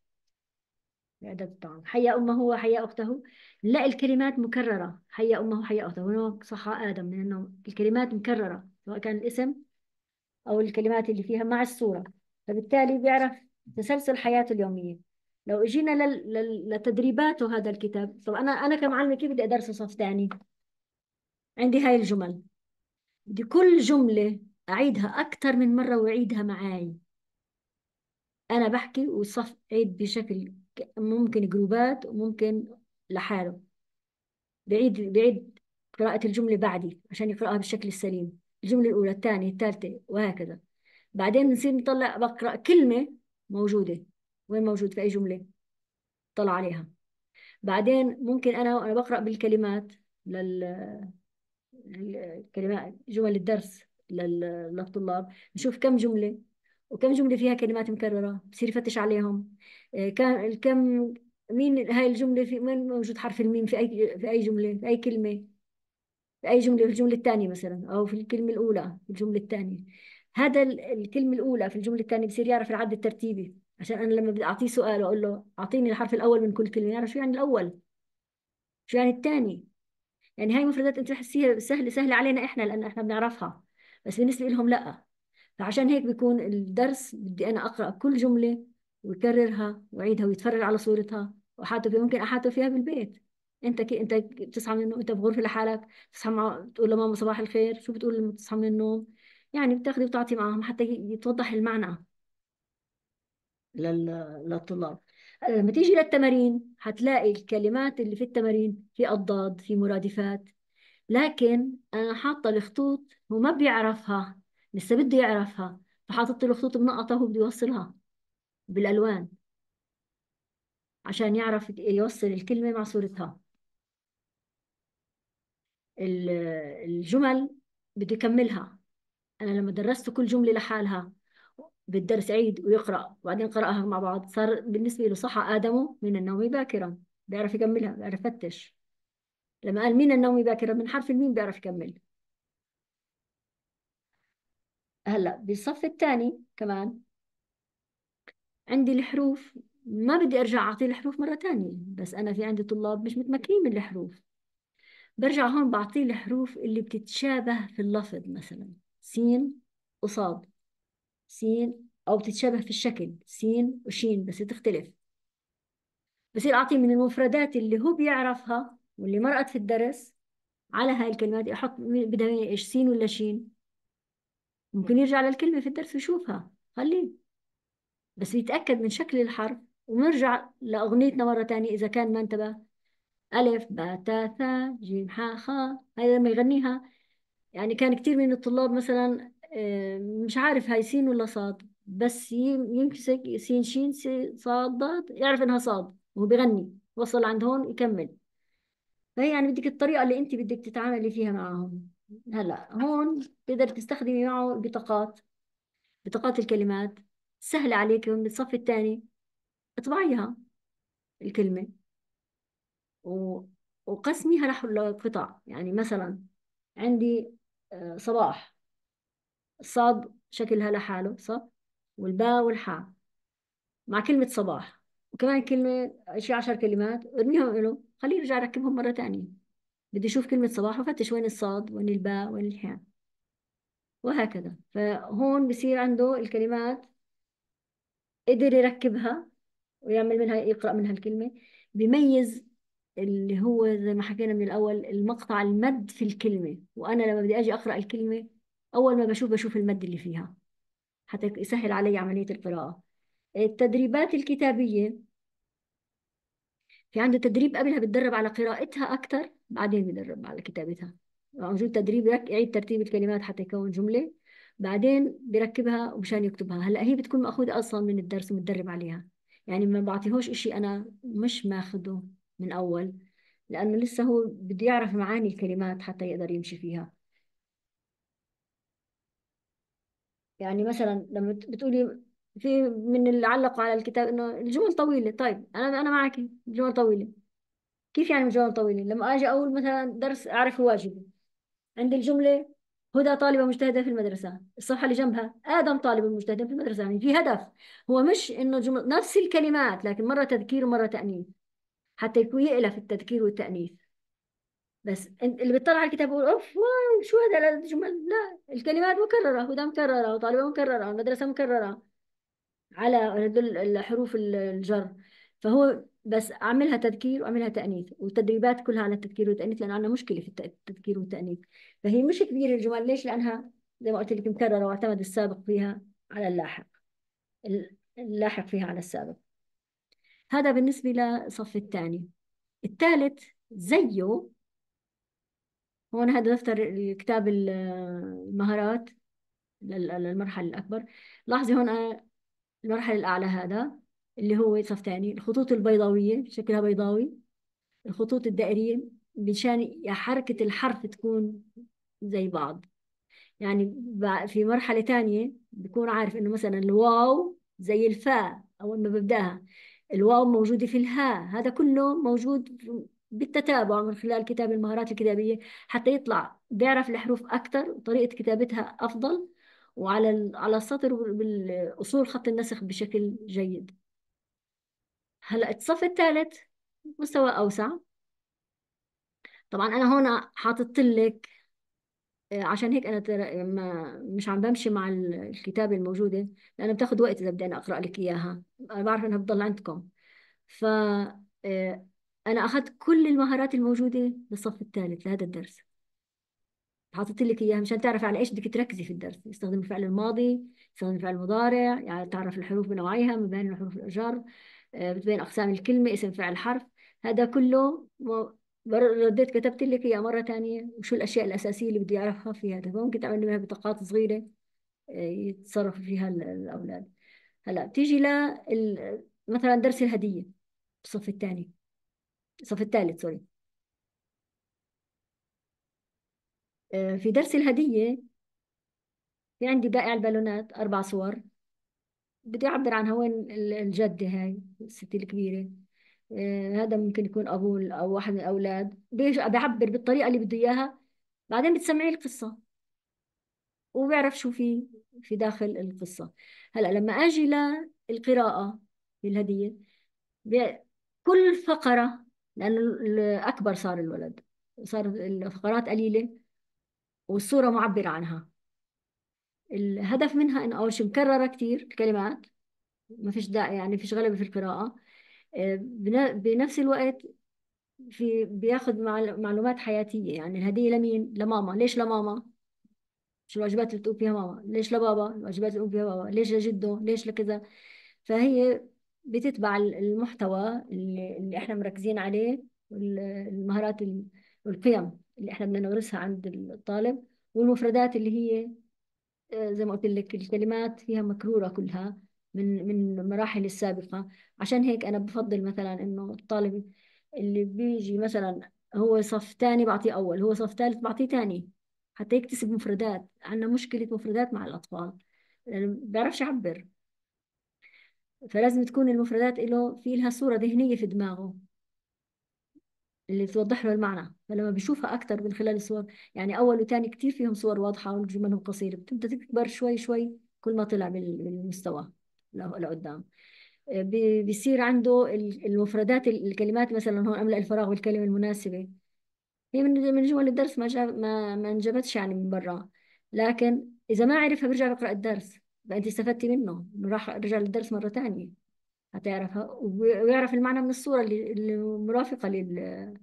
إعداد الطعام حيا أمه وحيا أخته لا الكلمات مكررة حيا أمه حيا أخته هنا صحى آدم من النوم الكلمات مكررة سواء كان الاسم أو الكلمات اللي فيها مع الصورة فبالتالي بيعرف تسلسل حياته اليومية لو اجينا لل... هذا الكتاب طب انا انا كمعلمه كيف بدي ادرسه صف ثاني عندي هاي الجمل بدي كل جمله اعيدها اكثر من مره واعيدها معاي انا بحكي والصف عيد بشكل ممكن جروبات وممكن لحاله بعيد بعيد قراءة الجملة بعدي عشان يقرأها بالشكل السليم الجملة الأولى الثانية الثالثة وهكذا بعدين بنصير نطلع بقرأ كلمة موجودة وين موجود في أي جملة طلع عليها بعدين ممكن أنا وأنا بقرأ بالكلمات لل الكلمات جمل الدرس لل... للطلاب نشوف كم جملة وكم جملة فيها كلمات مكررة بصير يفتش عليهم آه، كم كم مين هاي الجملة في وين موجود حرف الميم في أي في أي جملة في أي كلمة في أي جملة في الجملة الثانية مثلا أو في الكلمة الأولى في الجملة الثانية هذا الكلمة الأولى في الجملة الثانية بصير يعرف العد الترتيبي عشان انا لما بدي اعطيه سؤال واقول له اعطيني الحرف الاول من كل كلمه يعرف شو يعني الاول شو يعني الثاني يعني هاي مفردات انت تحسيها سهله سهله علينا احنا لان احنا بنعرفها بس بالنسبه لهم لا فعشان هيك بيكون الدرس بدي انا اقرا كل جمله ويكررها ويعيدها ويتفرج على صورتها وحاطه فيها ممكن احاطه فيها بالبيت انت كي انت بتصحى من النوم انت بغرفه لحالك بتصحى مع بتقول لماما صباح الخير شو بتقول لما تصحى من النوم يعني بتاخذي وتعطي معهم حتى يتوضح المعنى للطلاب لما آه، تيجي للتمارين هتلاقي الكلمات اللي في التمارين في أضداد في مرادفات لكن أنا حاطة الخطوط هو ما بيعرفها لسه بده يعرفها فحاطط له خطوط منقطة وهو بده يوصلها بالألوان عشان يعرف يوصل الكلمة مع صورتها الجمل بده يكملها أنا لما درست كل جملة لحالها بالدرس عيد ويقرأ وبعدين قرأها مع بعض صار بالنسبة له صحى آدمه من النوم باكرا بيعرف يكملها بيعرف يفتش لما قال من النوم باكرا من حرف الميم بيعرف يكمل هلا بالصف الثاني كمان عندي الحروف ما بدي ارجع اعطيه الحروف مره ثانيه بس انا في عندي طلاب مش متمكنين من الحروف برجع هون بعطيه الحروف اللي بتتشابه في اللفظ مثلا سين وصاد سين أو بتتشابه في الشكل سين وشين بس تختلف بصير أعطيه من المفردات اللي هو بيعرفها واللي مرقت في الدرس على هاي الكلمات أحط بدها إيش سين ولا شين ممكن يرجع للكلمة في الدرس ويشوفها خليه بس بيتأكد من شكل الحرف ونرجع لأغنيتنا مرة تانية إذا كان ما انتبه ألف باء تاء ثاء جيم حاء خاء هاي لما يغنيها يعني كان كثير من الطلاب مثلا آه، مش عارف هاي سين ولا صاد بس يمسك سين شين صاد ضاد يعرف انها صاد وهو بغني وصل عند هون يكمل فهي يعني بدك الطريقه اللي انت بدك تتعاملي فيها معهم هلا هون بتقدر تستخدمي معه بطاقات بطاقات الكلمات سهله عليك من الصف الثاني اطبعيها الكلمه و... وقسميها نحو القطع يعني مثلا عندي آه، صباح صاد شكلها لحاله صح والباء والحاء مع كلمة صباح وكمان كلمة شي عشر كلمات ارميهم له خليه يرجع يركبهم مرة تانية بدي أشوف كلمة صباح وفتش وين الصاد وين الباء وين الحاء وهكذا فهون بصير عنده الكلمات قدر يركبها ويعمل منها يقرأ منها الكلمة بميز اللي هو زي ما حكينا من الأول المقطع المد في الكلمة وأنا لما بدي أجي أقرأ الكلمة أول ما بشوف بشوف المادة اللي فيها حتى يسهل علي عملية القراءة التدريبات الكتابية في عنده تدريب قبلها بتدرب على قراءتها اكثر بعدين بدرب على كتابتها موجود يعني تدريب يعيد ترتيب الكلمات حتى يكون جملة بعدين بركبها ومشان يكتبها هلا هي بتكون مأخوذة أصلا من الدرس ومتدرب عليها يعني ما بعطيهوش إشي أنا مش ماخذه من أول لأنه لسه هو بده يعرف معاني الكلمات حتى يقدر يمشي فيها يعني مثلا لما بتقولي في من اللي علقوا على الكتاب انه الجمل طويله طيب انا انا معك الجمل طويله كيف يعني الجمل طويله لما اجي اقول مثلا درس اعرف واجبي عند الجمله هدى طالبه مجتهده في المدرسه الصفحه اللي جنبها ادم طالب مجتهد في المدرسه يعني في هدف هو مش انه جمل... نفس الكلمات لكن مره تذكير ومره تانيث حتى يكون يألف التذكير والتأنيث بس اللي بيطلع على الكتاب بيقول اوف واو شو هذا الجمل لا الكلمات مكرره وده مكرره وطالبه مكرره والمدرسه مكرره على هدول الحروف الجر فهو بس اعملها تذكير واعملها تانيث والتدريبات كلها على التذكير والتانيث لان عندنا مشكله في التذكير والتانيث فهي مش كبيره الجمل ليش لانها زي ما قلت لك مكرره واعتمد السابق فيها على اللاحق اللاحق فيها على السابق هذا بالنسبه للصف الثاني الثالث زيه هو أنا هذا دفتر الكتاب المهارات للمرحلة الأكبر لاحظي هون آه، المرحلة الأعلى هذا اللي هو صف ثاني الخطوط البيضاوية شكلها بيضاوي الخطوط الدائرية مشان حركة الحرف تكون زي بعض يعني في مرحلة ثانية بكون عارف إنه مثلا الواو زي الفاء أول ما ببدأها الواو موجودة في الهاء هذا كله موجود بالتتابع من خلال كتاب المهارات الكتابية حتى يطلع بيعرف الحروف أكثر وطريقة كتابتها أفضل وعلى على السطر بالأصول خط النسخ بشكل جيد هلا الصف الثالث مستوى أوسع طبعا أنا هون حاطط لك آه، عشان هيك أنا ما مش عم بمشي مع الكتابة الموجودة لأنه بتاخد وقت إذا بدي أنا أقرأ لك إياها أنا بعرف إنها بتضل عندكم ف آه، أنا أخذت كل المهارات الموجودة بالصف الثالث لهذا الدرس حاطط لك إياها مشان تعرف على إيش بدك تركزي في الدرس استخدم الفعل الماضي استخدم الفعل المضارع يعني تعرف الحروف بنوعيها مبين الحروف الاجر بتبين آه، أقسام الكلمة اسم فعل حرف هذا كله رديت كتبت لك اياها مره ثانيه وشو الاشياء الاساسيه اللي بدي اعرفها في هذا فممكن تعمل منها بطاقات صغيره آه، يتصرفوا فيها الاولاد هلا بتيجي ل مثلا درس الهديه بالصف الثاني الصف الثالث سوري آه، في درس الهدية في عندي بائع البالونات أربع صور بدي أعبر عنها وين الجدة هاي الست الكبيرة آه، هذا ممكن يكون أبوه أو واحد من الأولاد بيعبر بالطريقة اللي بده إياها بعدين بتسمعي القصة وبيعرف شو في في داخل القصة هلأ لما أجي للقراءة للهدية كل فقرة لأنه أكبر صار الولد صار الفقرات قليلة والصورة معبرة عنها الهدف منها إنه أول شيء مكررة كتير الكلمات ما فيش داعي يعني فيش غلبة في القراءة بنفس الوقت في بياخد معلومات حياتية يعني الهدية لمين؟ لماما ليش لماما؟ شو الواجبات اللي بتقوم فيها ماما؟ ليش لبابا؟ الواجبات اللي بتقوم فيها بابا؟ ليش لجده؟ ليش لكذا؟ فهي بتتبع المحتوى اللي, اللي احنا مركزين عليه المهارات والقيم اللي احنا بدنا نغرسها عند الطالب والمفردات اللي هي آه، زي ما قلت لك الكلمات فيها مكرورة كلها من من المراحل السابقة عشان هيك أنا بفضل مثلا إنه الطالب اللي بيجي مثلا هو صف ثاني بعطيه أول هو صف ثالث بعطيه ثاني حتى يكتسب مفردات عندنا مشكلة مفردات مع الأطفال لأنه يعني بيعرفش يعبر فلازم تكون المفردات له في لها صورة ذهنية في دماغه اللي بتوضح له المعنى فلما بيشوفها أكثر من خلال الصور يعني أول وثاني كتير فيهم صور واضحة وجملهم قصيرة بتبدأ تكبر شوي شوي كل ما طلع بالمستوى لقدام آه، بيصير عنده المفردات الكلمات مثلا هون أملأ الفراغ بالكلمة المناسبة هي من من جمل الدرس ما جاب ما ما انجبتش يعني من برا لكن إذا ما عرفها برجع بقرأ الدرس يبقى انت استفدتي منه راح رجع للدرس مره ثانيه هتعرف ويعرف المعنى من الصوره اللي, المرافقه لل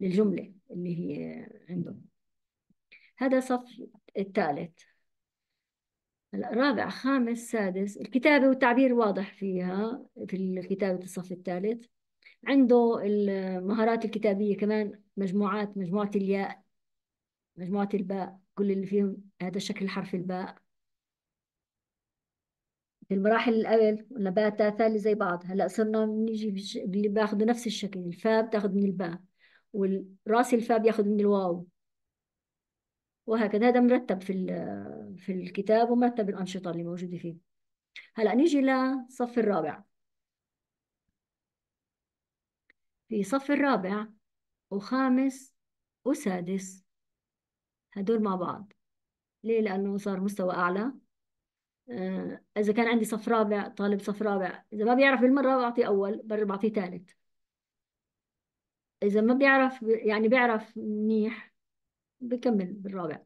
للجمله اللي هي عنده هذا صف الثالث هلا رابع خامس سادس الكتابة والتعبير واضح فيها في كتابة الصف الثالث عنده المهارات الكتابية كمان مجموعات مجموعة الياء مجموعة الباء كل اللي فيهم هذا شكل حرف الباء في المراحل الاول تاء ثاني زي بعض هلا صرنا بنيجي اللي بياخذوا نفس الشكل الفاء بتاخذ من الباء والراس الفاء بياخذ من الواو وهكذا هذا مرتب في في الكتاب ومرتب الأنشطة اللي موجودة فيه هلا نيجي للصف الرابع في صف الرابع وخامس وسادس هدول مع بعض ليه لأنه صار مستوى أعلى آه، إذا كان عندي صف رابع طالب صف رابع إذا ما بيعرف بالمرة بعطيه أول بعطيه ثالث إذا ما بيعرف يعني بيعرف منيح بكمل بالرابع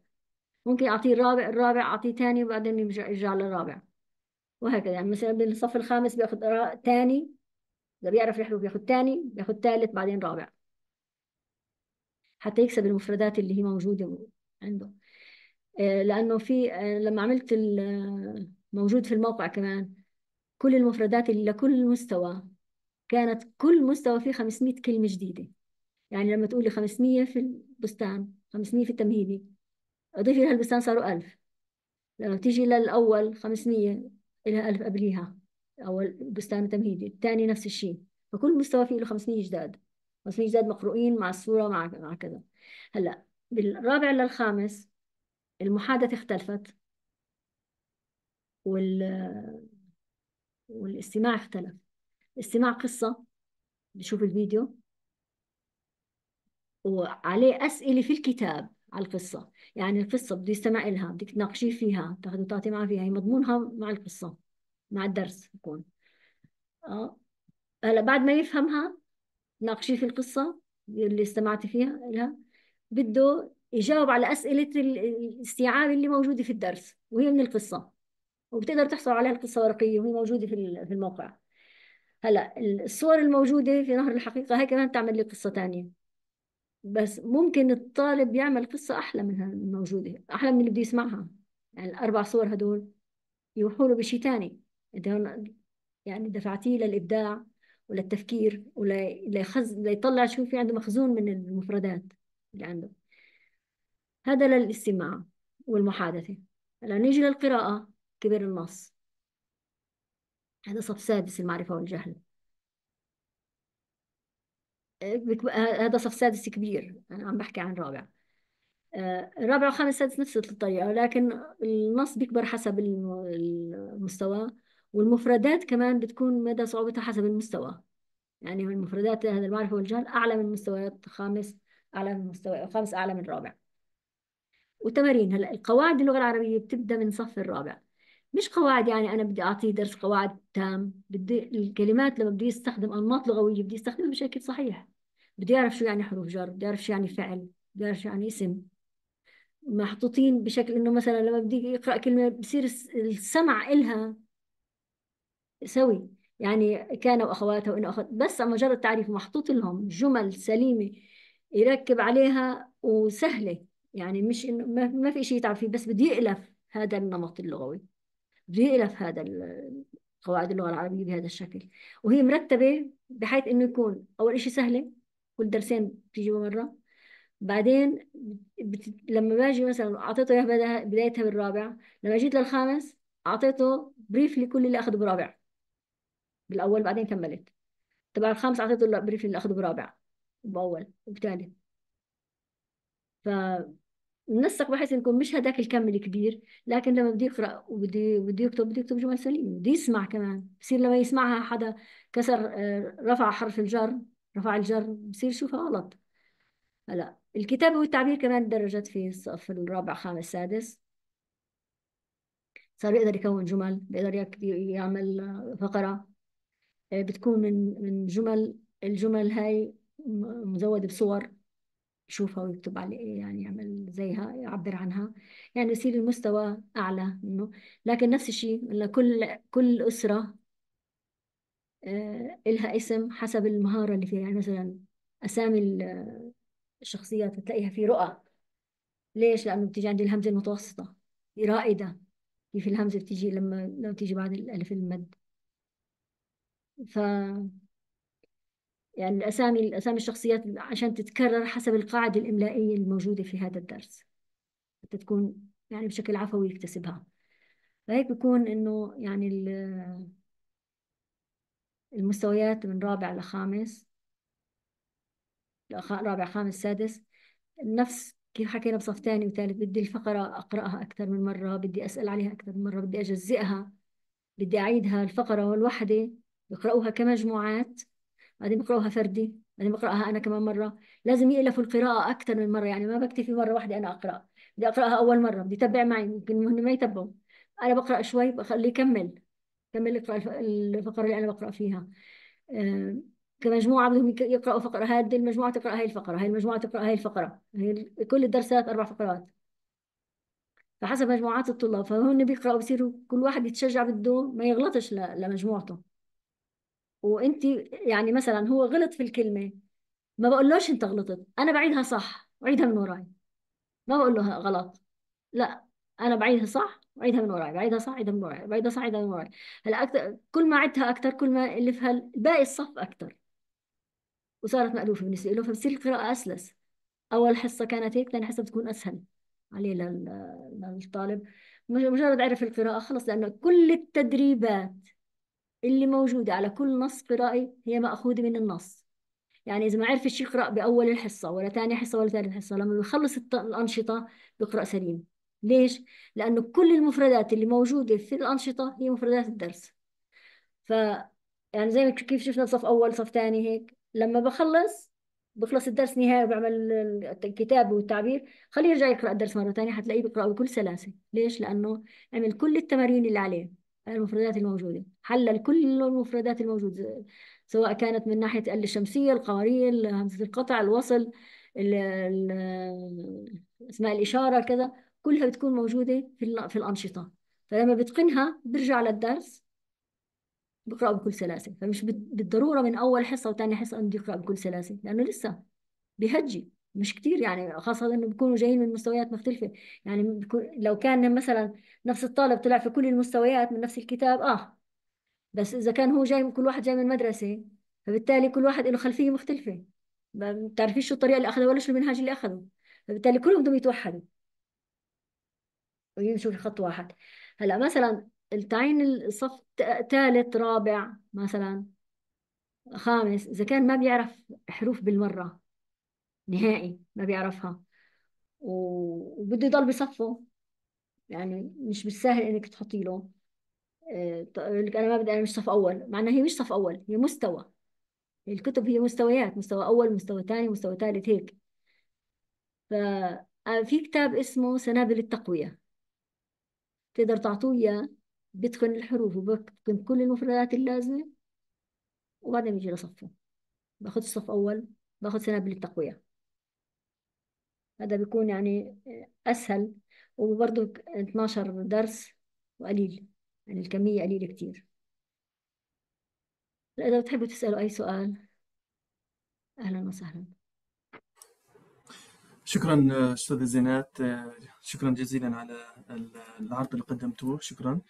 ممكن أعطيه الرابع الرابع أعطيه ثاني وبعدين يرجع يرجع للرابع وهكذا يعني مثلا بالصف الخامس بياخد ثاني إذا بيعرف يحلو بياخد ثاني بياخد ثالث بعدين رابع حتى يكسب المفردات اللي هي موجودة عنده آه، لأنه في آه، لما عملت آه، موجود في الموقع كمان كل المفردات اللي لكل مستوى كانت كل مستوى فيه 500 كلمة جديدة يعني لما تقولي 500 في البستان 500 في التمهيدي أضيفي لها البستان صاروا 1000 لما تيجي للأول 500 لها 1000 قبليها أول بستان تمهيدي الثاني نفس الشيء فكل مستوى فيه له 500 جداد 500 جداد مقروئين مع الصورة مع مع كذا هلا بالرابع للخامس المحادثة اختلفت وال والاستماع اختلف الاستماع قصة بشوف الفيديو وعليه أسئلة في الكتاب على القصة يعني القصة بده يستمع لها بدك تناقشي فيها تاخذي وتعطي معها فيها هي مضمونها مع القصة مع الدرس بكون اه هلا بعد ما يفهمها ناقشي في القصة اللي استمعتي فيها لها بده يجاوب على أسئلة الاستيعاب اللي موجودة في الدرس وهي من القصة وبتقدر تحصل عليها القصة ورقية وهي موجودة في الموقع هلا الصور الموجودة في نهر الحقيقة هي كمان تعمل لي قصة تانية بس ممكن الطالب يعمل قصة أحلى من الموجودة أحلى من اللي بده يسمعها يعني الأربع صور هدول يوحوا له بشيء تاني يعني دفعتيه للإبداع وللتفكير وليخز ليطلع شو في عنده مخزون من المفردات اللي عنده هذا للاستماع والمحادثة هلا نيجي للقراءة كبر النص هذا صف سادس المعرفة والجهل أه، هذا صف سادس كبير أنا عم بحكي عن رابع الرابع أه، وخامس سادس نفس الطريقة لكن النص بيكبر حسب المستوى والمفردات كمان بتكون مدى صعوبتها حسب المستوى يعني المفردات هذا المعرفة والجهل أعلى من مستويات خامس أعلى من مستوى خامس أعلى من رابع وتمارين هلا القواعد اللغه العربيه بتبدا من صف الرابع مش قواعد يعني انا بدي اعطيه درس قواعد تام بدي الكلمات لما بدي يستخدم انماط لغويه بدي يستخدمها بشكل صحيح بدي اعرف شو يعني حروف جر بدي اعرف شو يعني فعل بدي اعرف شو يعني اسم محطوطين بشكل انه مثلا لما بدي يقرا كلمه بصير السمع الها سوي يعني كان واخواتها وانه أخذ بس مجرد تعريف محطوط لهم جمل سليمه يركب عليها وسهله يعني مش انه ما, في شيء يتعب فيه بس بده يألف هذا النمط اللغوي بده يألف هذا قواعد اللغه العربيه بهذا الشكل وهي مرتبه بحيث انه يكون اول شيء سهله كل درسين بتيجي مره بعدين بت... لما باجي مثلا اعطيته اياها بدايتها بالرابع لما جيت للخامس اعطيته بريفلي كل اللي اخذه برابع بالاول بعدين كملت تبع الخامس اعطيته بريفلي اللي اخذه برابع باول وبثالث ف منسق بحيث يكون مش هذاك الكم الكبير لكن لما بدي يقرا وبدي بدي يكتب بدي يكتب جمل سليمه بدي يسمع كمان بصير لما يسمعها حدا كسر آه، رفع حرف الجر رفع الجر بصير يشوفها غلط هلا الكتابه والتعبير كمان درجت في الصف الرابع خامس سادس صار بيقدر يكون جمل بيقدر يعمل آه، فقرة آه، بتكون من من جمل الجمل هاي مزودة بصور يشوفها ويكتب عليه يعني يعمل زيها يعبر عنها يعني يصير المستوى أعلى منه لكن نفس الشيء انه كل أسرة آه، لها اسم حسب المهارة اللي فيها يعني مثلا أسامي آه، الشخصيات بتلاقيها في رؤى ليش؟ لأنه بتيجي عند الهمزة المتوسطة في رائدة كيف الهمزة بتيجي لما لما بتيجي بعد الألف المد ف يعني الأسامي الأسامي الشخصيات عشان تتكرر حسب القاعدة الإملائية الموجودة في هذا الدرس حتى تكون يعني بشكل عفوي يكتسبها فهيك بكون إنه يعني المستويات من رابع لخامس رابع خامس سادس نفس كيف حكينا بصف ثاني وثالث بدي الفقرة أقرأها أكثر من مرة بدي أسأل عليها أكثر من مرة بدي أجزئها بدي أعيدها الفقرة والوحدة يقرأوها كمجموعات بعدين بقراها فردي بعدين بقراها انا كمان مره لازم يألفوا القراءه اكثر من مره يعني ما بكتفي مره واحده انا اقرا بدي اقراها اول مره بدي اتبع معي ممكن هم ما يتبعوا انا بقرا شوي بخليه يكمل كمل يقرا الفقره اللي انا بقرا فيها كمجموعه بدهم يقراوا فقره هذه المجموعه تقرا هاي الفقره هاي المجموعه تقرا هاي الفقره هي كل الدرسات اربع فقرات فحسب مجموعات الطلاب فهم بيقراوا بصيروا كل واحد يتشجع بده ما يغلطش لمجموعته وانت يعني مثلا هو غلط في الكلمه ما بقولوش انت غلطت انا بعيدها صح وعيدها من وراي ما بقول له غلط لا انا بعيدها صح وعيدها من وراي بعيدها صح عيدها من وراي بعيدها صح عيدها من وراي هلا أكتر كل ما عدتها اكثر كل ما الفها باقي الصف اكثر وصارت مألوفة بالنسبة له فبصير القراءة أسلس أول حصة كانت هيك ثاني حصة بتكون أسهل عليه للطالب مجرد عرف القراءة خلص لأنه كل التدريبات اللي موجودة على كل نص قرائي هي مأخوذة من النص يعني إذا ما عرفش يقرأ بأول الحصة ولا ثاني حصة ولا ثالث حصة لما بيخلص الأنشطة بيقرأ سليم ليش؟ لأنه كل المفردات اللي موجودة في الأنشطة هي مفردات الدرس ف يعني زي ما كيف شفنا صف أول صف ثاني هيك لما بخلص بخلص الدرس نهائي وبعمل الكتاب والتعبير خليه يرجع يقرأ الدرس مرة ثانية حتلاقيه بيقرأه بكل سلاسة ليش؟ لأنه عمل كل التمارين اللي عليه المفردات الموجودة حلل كل المفردات الموجودة سواء كانت من ناحية الشمسية القوارير همزة القطع الوصل اسماء الإشارة كذا كلها بتكون موجودة في في الأنشطة فلما بتقنها برجع للدرس بقرأ بكل سلاسة فمش بالضرورة من أول حصة وثاني حصة أنه يقرأ بكل سلاسة لأنه لسه بهجي مش كتير يعني خاصة انه بيكونوا جايين من مستويات مختلفة يعني لو كان مثلا نفس الطالب طلع في كل المستويات من نفس الكتاب اه بس اذا كان هو جاي كل واحد جاي من مدرسة فبالتالي كل واحد له خلفية مختلفة ما بتعرفيش شو الطريقة اللي اخذها ولا شو المنهج اللي اخذه فبالتالي كلهم بدهم يتوحدوا ويمشوا في خط واحد هلا مثلا التعيين الصف ثالث رابع مثلا خامس اذا كان ما بيعرف حروف بالمرة نهائي ما بيعرفها وبده يضل بصفه يعني مش بالسهل انك تحطي له آه، لك انا ما بدي انا مش صف اول مع انها هي مش صف اول هي مستوى الكتب هي مستويات مستوى اول مستوى ثاني مستوى ثالث هيك ف آه، في كتاب اسمه سنابل التقويه تقدر تعطوه اياه بيتقن الحروف وبتقن كل المفردات اللازمه وبعدين بيجي لصفه باخذ صف اول باخذ سنابل التقويه هذا بيكون يعني أسهل وبرضه 12 درس وقليل يعني الكمية قليلة كتير إذا بتحبوا تسألوا أي سؤال أهلا وسهلا شكرا أستاذة زينات شكرا جزيلا على العرض اللي قدمتوه شكرا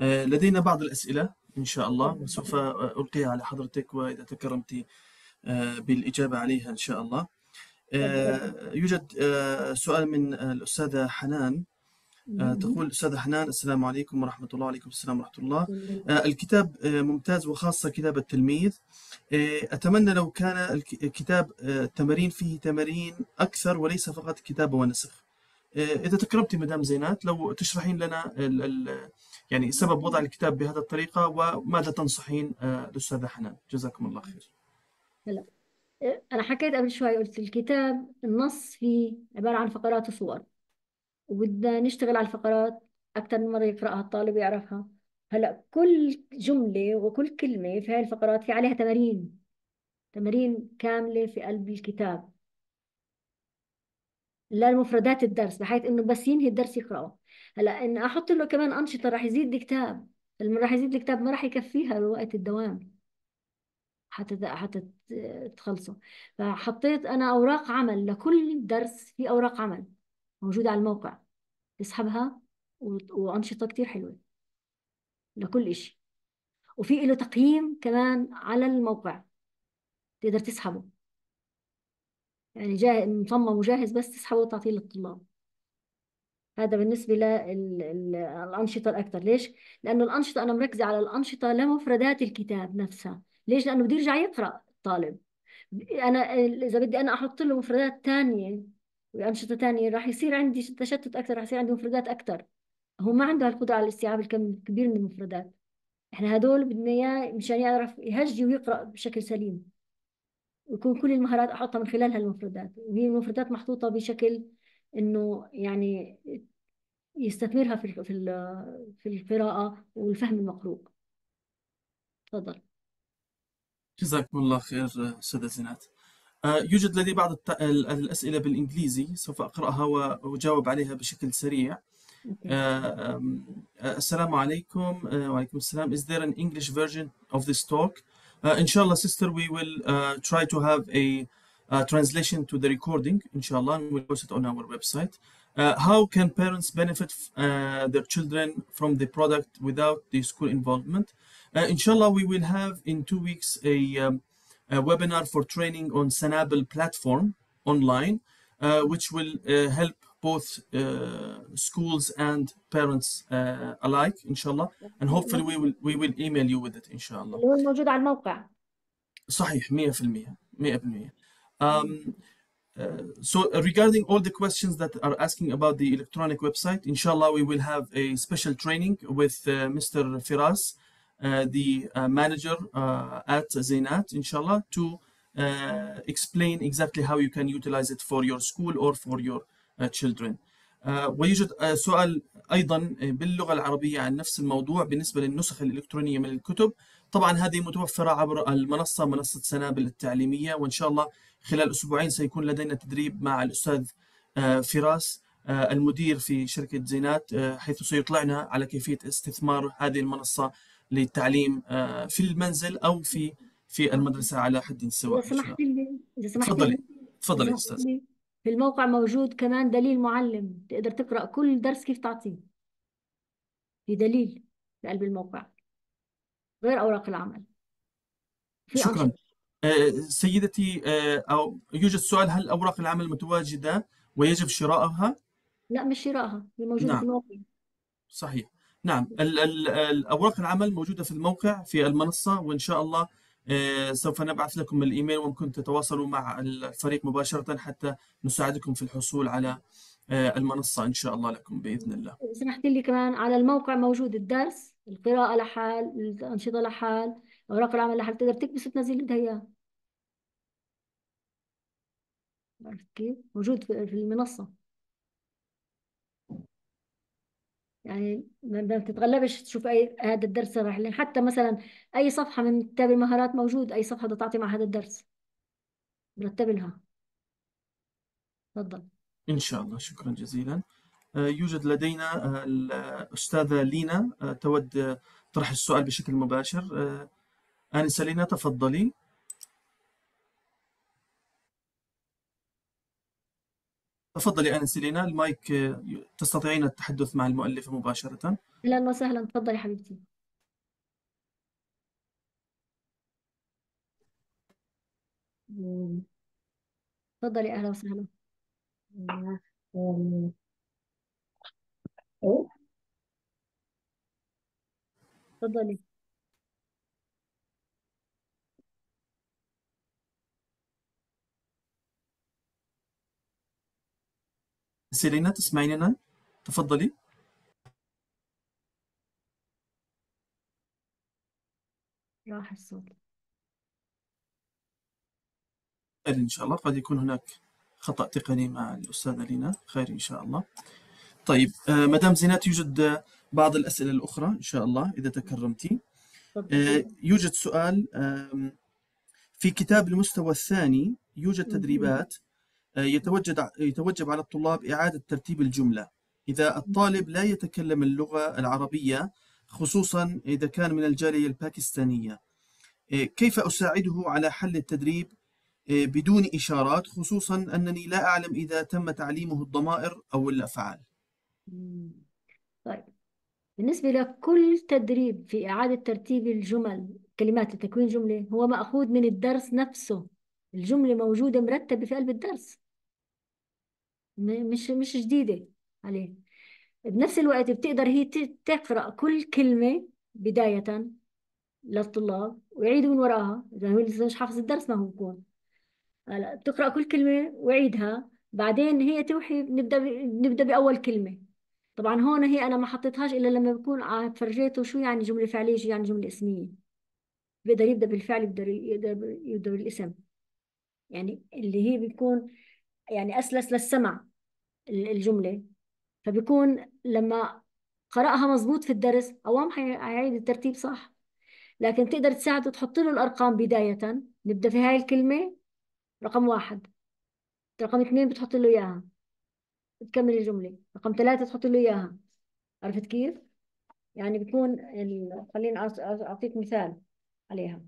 لدينا بعض الأسئلة إن شاء الله سوف ألقيها على حضرتك وإذا تكرمت بالإجابة عليها إن شاء الله آه، يوجد آه، سؤال من آه، الأستاذة حنان تقول أستاذة حنان السلام عليكم ورحمة الله عليكم السلام ورحمة الله الكتاب ممتاز وخاصة كتاب التلميذ أتمنى لو كان الكتاب التمارين فيه تمارين أكثر وليس فقط كتابة ونسخ إذا تكرمتي مدام زينات لو تشرحين لنا الـ الـ يعني سبب وضع الكتاب بهذه الطريقة وماذا تنصحين الأستاذة حنان جزاكم الله خير هلا أنا حكيت قبل شوي قلت الكتاب النص فيه عبارة عن فقرات وصور وبدنا نشتغل على الفقرات أكثر من مرة يقرأها الطالب يعرفها هلا كل جملة وكل كلمة في هاي الفقرات في عليها تمارين تمارين كاملة في قلب الكتاب لمفردات الدرس بحيث انه بس ينهي الدرس يقراه هلا ان احط له كمان انشطه راح يزيد الكتاب لما راح يزيد الكتاب ما راح يكفيها بوقت الدوام حتى حتى تخلصوا فحطيت أنا أوراق عمل لكل درس في أوراق عمل موجودة على الموقع تسحبها وأنشطة كتير حلوة لكل شيء وفي له تقييم كمان على الموقع تقدر تسحبه يعني جاهز مصمم وجاهز بس تسحبه وتعطيه للطلاب هذا بالنسبة للأنشطة الأكثر ليش؟ لأنه الأنشطة أنا مركزة على الأنشطة لمفردات الكتاب نفسها ليش لانه بده يرجع يقرا الطالب انا اذا بدي انا احط له مفردات ثانيه وانشطه ثانيه راح يصير عندي تشتت اكثر راح يصير عندي مفردات اكثر هو ما عنده هالقدره على استيعاب الكم الكبير من المفردات احنا هدول بدنا اياه مشان يعرف يهجي ويقرا بشكل سليم ويكون كل المهارات احطها من خلال هالمفردات وهي المفردات محطوطه بشكل انه يعني يستثمرها في في في القراءه والفهم المقروء تفضل جزاكم الله خير استاذ زينات يوجد لدي بعض الأسئلة بالإنجليزي سوف أقرأها وأجاوب عليها بشكل سريع السلام عليكم وعليكم السلام Is there an English version of this talk? Uh, inshallah sister we will uh, try to have a uh, translation to the recording inshallah and we'll post it on our website uh, how can parents benefit uh, their children from the product without the school involvement Uh, inshallah, we will have in two weeks a, um, a webinar for training on Sanabel platform online, uh, which will uh, help both uh, schools and parents uh, alike inshallah and hopefully we will we will email you with it inshallah صحيح 100% 100% um, uh, so regarding all the questions that are asking about the electronic website inshallah we will have a special training with Mr. Firas Uh, the uh, manager uh, at Zainat, inshallah, to explain exactly how you can utilize it for your school or for your children. ويوجد سؤال ايضا باللغه العربيه عن نفس الموضوع بالنسبه للنسخ الالكترونيه من الكتب طبعا هذه متوفره عبر المنصه منصه سنابل التعليميه وان شاء الله خلال اسبوعين سيكون لدينا تدريب مع الاستاذ فراس المدير في شركه زينات حيث سيطلعنا على كيفيه استثمار هذه المنصه للتعليم آه، في المنزل او في في المدرسه على حد سواء اذا سمحت لي اذا سمحت تفضلي تفضلي استاذ في الموقع موجود كمان دليل معلم تقدر تقرا كل درس كيف تعطيه في دليل قلب الموقع غير اوراق العمل شكرا آه، سيدتي آه، او يوجد سؤال هل اوراق العمل متواجده ويجب شراءها؟ لا مش شراءها هي موجوده نعم. في الموقع صحيح نعم الأوراق العمل موجوده في الموقع في المنصه وان شاء الله آه، سوف نبعث لكم الايميل وممكن تتواصلوا مع الفريق مباشره حتى نساعدكم في الحصول على آه، المنصه ان شاء الله لكم باذن الله. سمحت لي كمان على الموقع موجود الدرس، القراءه لحال، الانشطه لحال، اوراق العمل لحال تقدر تكبس وتنزل بدها اياه. عرفت كيف؟ موجود في المنصه. يعني ما تتغلبش بتتغلبش تشوف اي هذا الدرس راح لين حتى مثلا اي صفحه من كتاب المهارات موجود اي صفحه بدها تعطي مع هذا الدرس مرتب لها تفضل إن شاء الله شكرا جزيلا آه، يوجد لدينا آه، الأستاذة لينا آه، تود طرح السؤال بشكل مباشر آنسة لينا تفضلي تفضلي يا أنسلينا المايك آه، تستطيعين التحدث مع المؤلفة مباشرة أهلا وسهلا تفضلي حبيبتي تفضلي أهلا وسهلا تفضلي سيلينا تسمعيننا تفضلي راح الصوت إن شاء الله قد يكون هناك خطأ تقني مع الأستاذة لينا خير إن شاء الله طيب آه مدام زينات يوجد بعض الأسئلة الأخرى إن شاء الله إذا تكرمتي آه يوجد سؤال آه في كتاب المستوى الثاني يوجد تدريبات يتوجد يتوجب على الطلاب إعادة ترتيب الجملة إذا الطالب لا يتكلم اللغة العربية خصوصا إذا كان من الجالية الباكستانية إيه، كيف أساعده على حل التدريب إيه، بدون إشارات خصوصا أنني لا أعلم إذا تم تعليمه الضمائر أو الأفعال طيب بالنسبة لكل تدريب في إعادة ترتيب الجمل كلمات لتكوين جملة هو مأخوذ من الدرس نفسه الجملة موجودة مرتبة في قلب الدرس مش مش جديدة عليه بنفس الوقت بتقدر هي تقرأ كل كلمة بداية للطلاب ويعيدوا من وراها إذا هو لسه مش حافظ الدرس ما هو بكون هلا بتقرأ كل كلمة وعيدها بعدين هي توحي بنبدأ نبدا بنبدأ بأول كلمة طبعا هون هي أنا ما حطيتهاش إلا لما بكون فرجيته شو يعني جملة فعلية شو يعني جملة اسمية بيقدر يبدأ بالفعل بيقدر يبدأ, يبدأ بالاسم يعني اللي هي بتكون يعني أسلس للسمع الجملة فبيكون لما قرأها مزبوط في الدرس عوام حيعيد الترتيب صح لكن تقدر تساعده تحط له الأرقام بداية نبدأ في هاي الكلمة رقم واحد رقم اثنين بتحط له إياها بتكمل الجملة رقم ثلاثة تحط له إياها عرفت كيف؟ يعني بيكون خليني أعطيك مثال عليها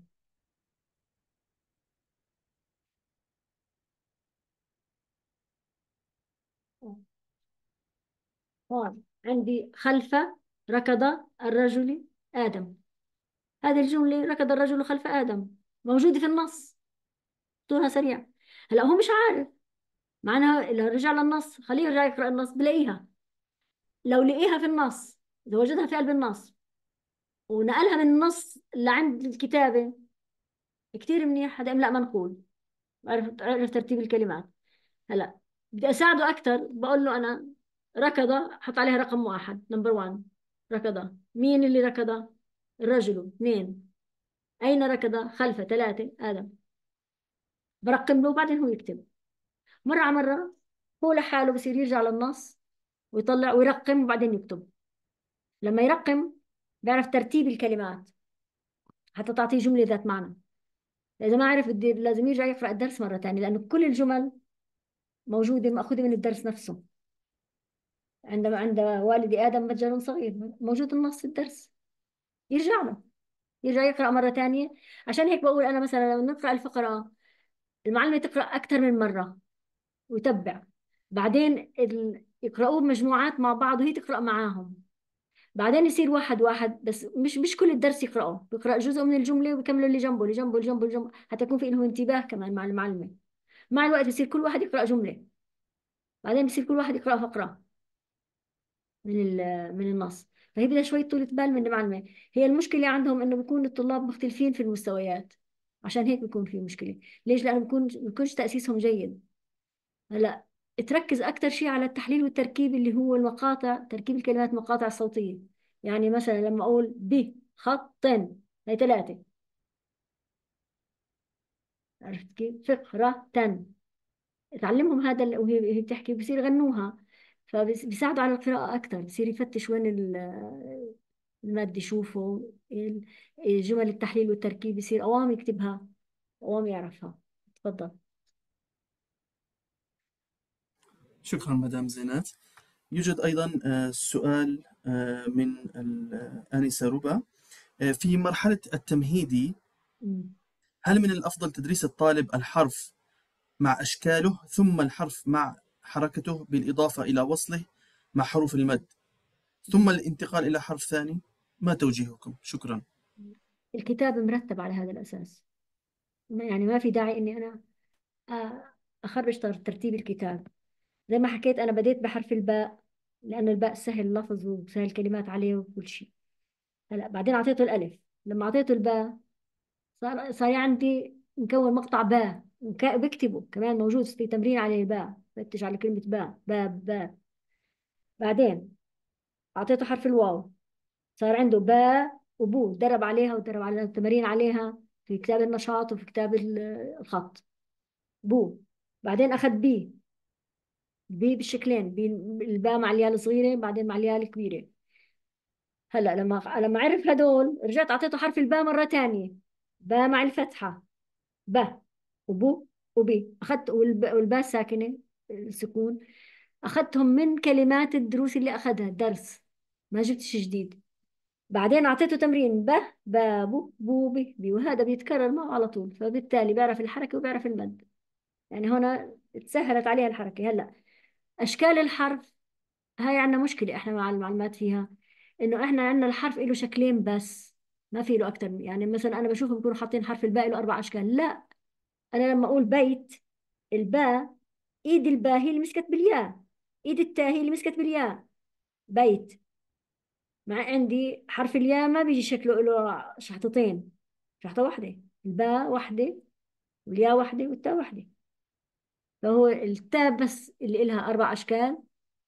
هون عندي خلف ركض الرجل آدم هذه الجملة ركض الرجل خلف آدم موجودة في النص دورها سريع هلا هو مش عارف معناها لو رجع للنص خليه يرجع يقرأ النص بلاقيها لو لقيها في النص إذا وجدها في قلب النص ونقلها من النص لعند الكتابة كتير منيح هذا إملاء منقول عرف عرف ترتيب الكلمات هلا بدي اساعده اكثر بقول له انا ركض حط عليها رقم واحد نمبر 1 ركض مين اللي ركض؟ الرجل اثنين اين ركض؟ خلفه ثلاثه ادم برقم له وبعدين هو يكتب مره على مره هو لحاله بصير يرجع للنص ويطلع ويرقم وبعدين يكتب لما يرقم بيعرف ترتيب الكلمات حتى تعطيه جمله ذات معنى اذا ما عرف بدي لازم يرجع يقرا الدرس مره ثانيه لانه كل الجمل موجوده ماخوذه من الدرس نفسه عندما عند والدي ادم متجر صغير موجود النص الدرس يرجع له يرجع يقرا مره ثانيه عشان هيك بقول انا مثلا لما نقرا الفقره المعلمه تقرا اكثر من مره ويتبع بعدين يقرأوه بمجموعات مع بعض وهي تقرأ معاهم بعدين يصير واحد واحد بس مش مش كل الدرس يقرأه بيقرأ جزء من الجملة وبيكملوا اللي جنبه اللي جنبه اللي جنبه اللي جنبه حتى يكون في له انتباه كمان مع المعلمة مع الوقت بصير كل واحد يقرأ جملة بعدين بصير كل واحد يقرأ فقرة من من النص فهي بدها شوية طولة بال من المعلمة هي المشكلة عندهم إنه بكون الطلاب مختلفين في المستويات عشان هيك بيكون في مشكلة ليش لأنه بكون بيكونش تأسيسهم جيد هلا تركز أكثر شيء على التحليل والتركيب اللي هو المقاطع تركيب الكلمات مقاطع صوتية يعني مثلا لما أقول بخط هي ثلاثة عرفت كيف فقرة تعلمهم هذا وهي بتحكي بصير يغنوها فبيساعدوا على القراءة أكثر بصير يفتش وين المادة يشوفه جمل التحليل والتركيب بصير أوام يكتبها أوام يعرفها تفضل شكرا مدام زينات يوجد أيضا آه، سؤال آه، من الآنسة ربا آه، في مرحلة التمهيدي هل من الأفضل تدريس الطالب الحرف مع أشكاله ثم الحرف مع حركته بالإضافة إلى وصله مع حروف المد ثم الانتقال إلى حرف ثاني ما توجيهكم شكرا الكتاب مرتب على هذا الأساس يعني ما في داعي أني أنا آه، أخرج ترتيب الكتاب زي ما حكيت أنا بديت بحرف الباء لأن الباء سهل لفظه وسهل كلمات عليه وكل شيء هلا بعدين أعطيته الألف لما أعطيته الباء صار صار عندي مكون مقطع باء بكتبه كمان موجود في تمرين عليه باء فتش على كلمة باء باب باب بعدين أعطيته حرف الواو صار عنده باء وبو درب عليها ودرب على التمارين عليها في كتاب النشاط وفي كتاب الخط بو بعدين أخذ بي بي بالشكلين بي الباء مع الياء الصغيرة بعدين مع الياء الكبيرة هلا لما لما عرف هدول رجعت اعطيته حرف الباء مره ثانيه با مع الفتحة با وبو وبي أخذت والباء ساكنة السكون أخذتهم من كلمات الدروس اللي أخذها درس ما جبتش جديد بعدين أعطيته تمرين به بو بوبي بي وهذا بيتكرر معه على طول فبالتالي بيعرف الحركة وبيعرف المد يعني هنا تسهلت عليها الحركة هلا أشكال الحرف هاي عندنا مشكلة إحنا مع المعلومات فيها إنه إحنا عندنا الحرف له شكلين بس ما في له اكثر يعني مثلا أنا بشوفهم بيكونوا حاطين حرف الباء له أربع أشكال لا أنا لما أقول بيت الباء إيد الباء هي اللي مسكت بالياء إيد التاء هي اللي مسكت بالياء بيت مع عندي حرف الياء ما بيجي شكله له شحطتين شحطة واحدة الباء واحدة والياء واحدة والتاء واحدة فهو التاء بس اللي إلها أربع أشكال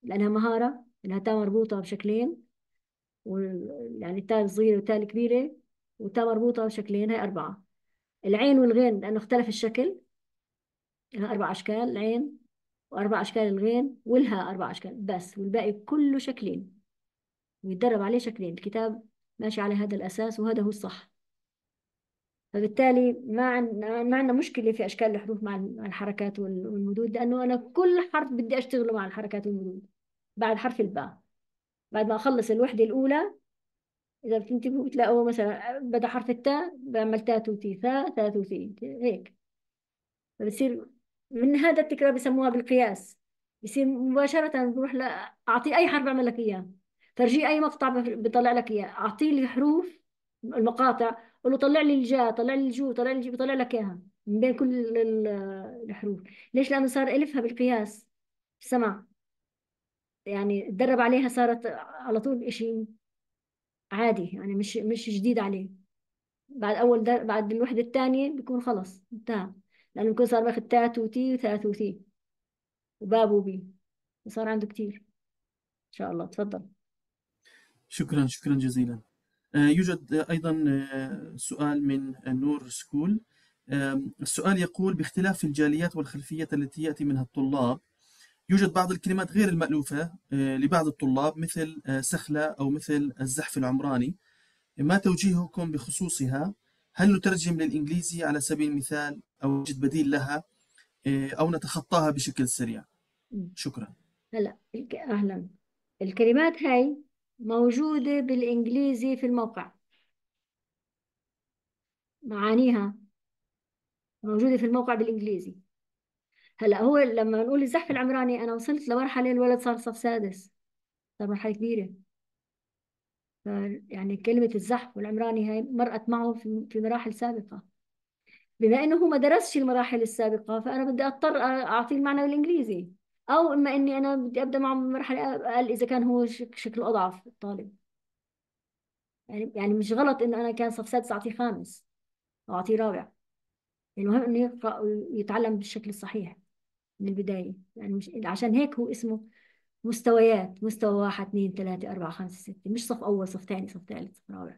لأنها مهارة لانها تاء مربوطة بشكلين يعني تاء صغيرة وتاء كبيرة وتاء مربوطة بشكلين هاي أربعة العين والغين لأنه اختلف الشكل لها أربع أشكال العين وأربع أشكال الغين والها أربع أشكال بس والباقي كله شكلين ويتدرب عليه شكلين الكتاب ماشي على هذا الأساس وهذا هو الصح فبالتالي ما عندنا ما عندنا مشكله في اشكال الحروف مع الحركات والمدود لانه انا كل حرف بدي اشتغله مع الحركات والمدود بعد حرف الباء بعد ما اخلص الوحده الاولى اذا بتنتبهوا بتلاقوا مثلا بدا حرف التاء بعمل تاء توتي ثاء ثاء توتي هيك فبصير من هذا التكرار بسموها بالقياس بصير مباشره بروح اعطيه اي حرف بعمل لك اياه ترجيع اي مقطع بطلع لك اياه اعطيه الحروف المقاطع قول له طلع لي الجا طلع لي الجو طلع لي الجو بطلع لك اياها من بين كل الحروف ليش لانه صار الفها بالقياس السمع يعني اتدرب عليها صارت على طول إشي عادي يعني مش مش جديد عليه بعد أول در... بعد الوحدة الثانية بيكون خلص انتهى لأنه بيكون صار باخد تات وتي وتا وتي وباب وبي وصار عنده كثير إن شاء الله تفضل شكرا شكرا جزيلا آه، يوجد أيضا آه، سؤال من نور سكول السؤال يقول باختلاف الجاليات والخلفية التي يأتي منها الطلاب يوجد بعض الكلمات غير المألوفة آه، لبعض الطلاب مثل آه، سخلة أو مثل الزحف العمراني ما توجيهكم بخصوصها؟ هل نترجم للإنجليزي على سبيل المثال أو نجد بديل لها آه، أو نتخطاها بشكل سريع؟ شكرا هلا أهلا الكلمات هاي موجودة بالإنجليزي في الموقع معانيها موجودة في الموقع بالإنجليزي هلا هو لما بنقول الزحف العمراني انا وصلت لمرحله الولد صار صف سادس صار مرحله كبيره يعني كلمه الزحف والعمراني هاي مرقت معه في, في مراحل سابقه بما انه هو ما درسش المراحل السابقه فانا بدي اضطر اعطيه المعنى بالانجليزي او اما اني انا بدي ابدا معه بمرحله اقل اذا كان هو شكله اضعف الطالب يعني يعني مش غلط انه انا كان صف سادس اعطيه خامس او اعطيه رابع المهم انه يقرا ويتعلم بالشكل الصحيح من البداية يعني مش عشان هيك هو اسمه مستويات مستوى واحد اثنين ثلاثة أربعة خمسة ستة مش صف أول صف ثاني صف ثالث صف رابع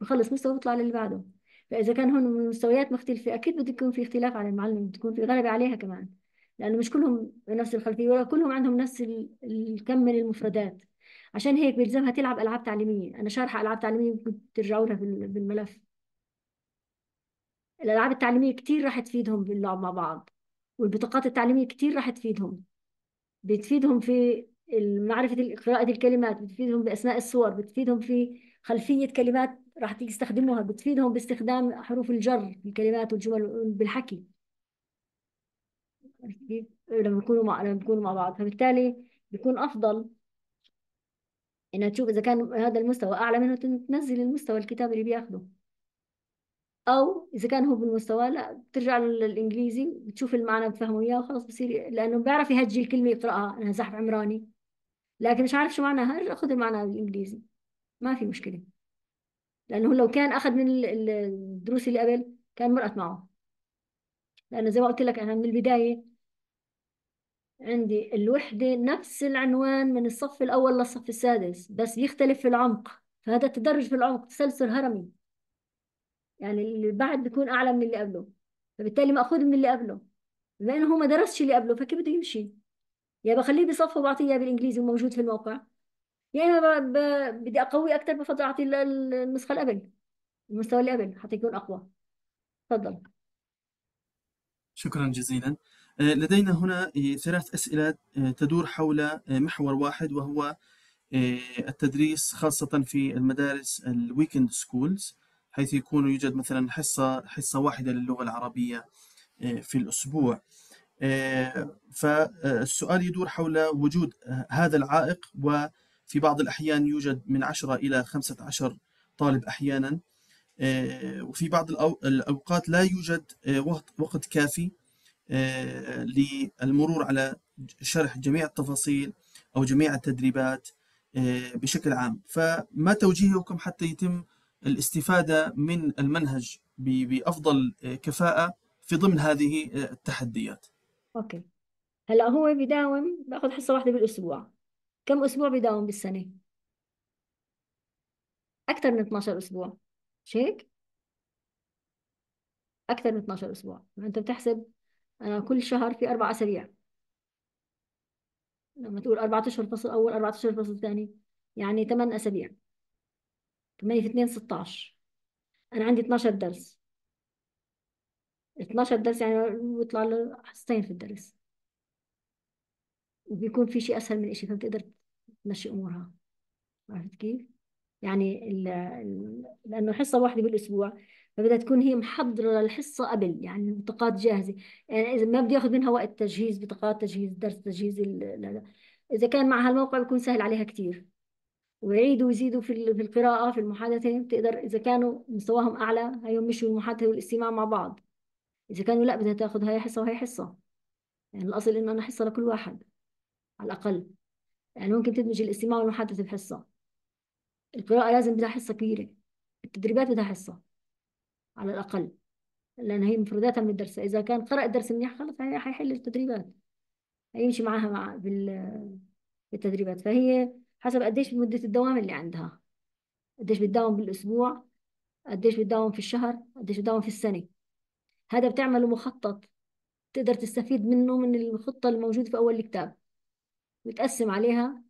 بخلص مستوى بيطلع للي بعده فإذا كان هون المستويات مختلفة أكيد بده يكون في اختلاف على المعلم تكون في غلبة عليها كمان لأنه مش كلهم نفس الخلفية ولا كلهم عندهم نفس الكم من المفردات عشان هيك بيلزمها تلعب ألعاب تعليمية أنا شارحة ألعاب تعليمية ممكن ترجعوا لها بالملف الألعاب التعليمية كتير راح تفيدهم باللعب مع بعض والبطاقات التعليمية كتير راح تفيدهم بتفيدهم في معرفة قراءة الكلمات بتفيدهم بأسماء الصور بتفيدهم في خلفية كلمات راح تستخدموها بتفيدهم باستخدام حروف الجر في الكلمات والجمل بالحكي لما يكونوا مع لما يكونوا مع بعض فبالتالي بيكون أفضل إنها تشوف إذا كان هذا المستوى أعلى منه تنزل المستوى الكتاب اللي بياخده او اذا كان هو بالمستوى لا بترجع له للانجليزي بتشوف المعنى بتفهمه اياه وخلص بصير لانه بيعرف يهجي الكلمه يقراها انا زحف عمراني لكن مش عارف شو معناها ارجع خذ المعنى بالانجليزي ما في مشكله لانه لو كان اخذ من الدروس اللي قبل كان مرقت معه لانه زي ما قلت لك انا من البدايه عندي الوحده نفس العنوان من الصف الاول للصف السادس بس بيختلف في العمق فهذا تدرج في العمق تسلسل هرمي يعني اللي بعد بيكون اعلى من اللي قبله فبالتالي ماخوذ من اللي قبله بما انه هو ما درسش اللي قبله فكيف بده يمشي يا بخليه بصفه وبعطيه اياه بالانجليزي وموجود في الموقع يا يعني اما بدي اقوي اكثر بفضل اعطي النسخه اللي قبل المستوى اللي قبل حتى يكون اقوى تفضل شكرا جزيلا آه، لدينا هنا آه، ثلاث أسئلة آه، تدور حول محور واحد وهو التدريس خاصة في المدارس الويكند سكولز حيث يكون يوجد مثلا حصة حصة واحدة للغة العربية آه، في الأسبوع آه، فالسؤال يدور حول وجود هذا العائق وفي بعض الأحيان يوجد من 10 إلى 15 طالب أحيانا آه، وفي بعض الأوقات لا يوجد وقت كافي للمرور على شرح جميع التفاصيل أو جميع التدريبات بشكل عام فما توجيهكم حتى يتم الاستفادة من المنهج بأفضل آه، كفاءة في ضمن هذه آه، التحديات أوكي هلا هو بيداوم باخذ حصة واحدة بالأسبوع كم أسبوع بيداوم بالسنة؟ أكثر من 12 أسبوع مش هيك؟ أكثر من 12 أسبوع يعني أنت بتحسب أنا آه، كل شهر في أربع أسابيع لما تقول أربعة أشهر فصل أول أربعة أشهر فصل ثاني يعني ثمان أسابيع 8 في 2 16 انا عندي 12 درس 12 درس يعني بيطلع له حصتين في الدرس وبيكون في شيء اسهل من شيء فبتقدر تمشي امورها عرفت كيف؟ يعني ال الـ لانه حصه واحده بالاسبوع فبدها تكون هي محضره للحصه قبل يعني البطاقات جاهزه يعني اذا ما بدي اخذ منها وقت تجهيز بطاقات تجهيز درس تجهيز اذا كان معها الموقع بيكون سهل عليها كثير ويعيدوا ويزيدوا في في القراءة في المحادثة يعني بتقدر إذا كانوا مستواهم أعلى هيمشوا المحادثة والاستماع مع بعض إذا كانوا لا بدها تاخذ هاي حصة وهي حصة يعني الأصل إنه أنا حصة لكل واحد على الأقل يعني ممكن تدمج الاستماع والمحادثة بحصة القراءة لازم بدها حصة كبيرة التدريبات بدها حصة على الأقل لأن هي مفرداتها من الدرس إذا كان قرأ الدرس منيح خلص هي حيحل التدريبات هيمشي معاها مع بالتدريبات فهي حسب قديش مدة الدوام اللي عندها قديش بتداوم بالأسبوع قديش بتداوم في الشهر قديش بتداوم في السنة هذا بتعمله مخطط تقدر تستفيد منه من الخطة الموجودة في أول الكتاب بتقسم عليها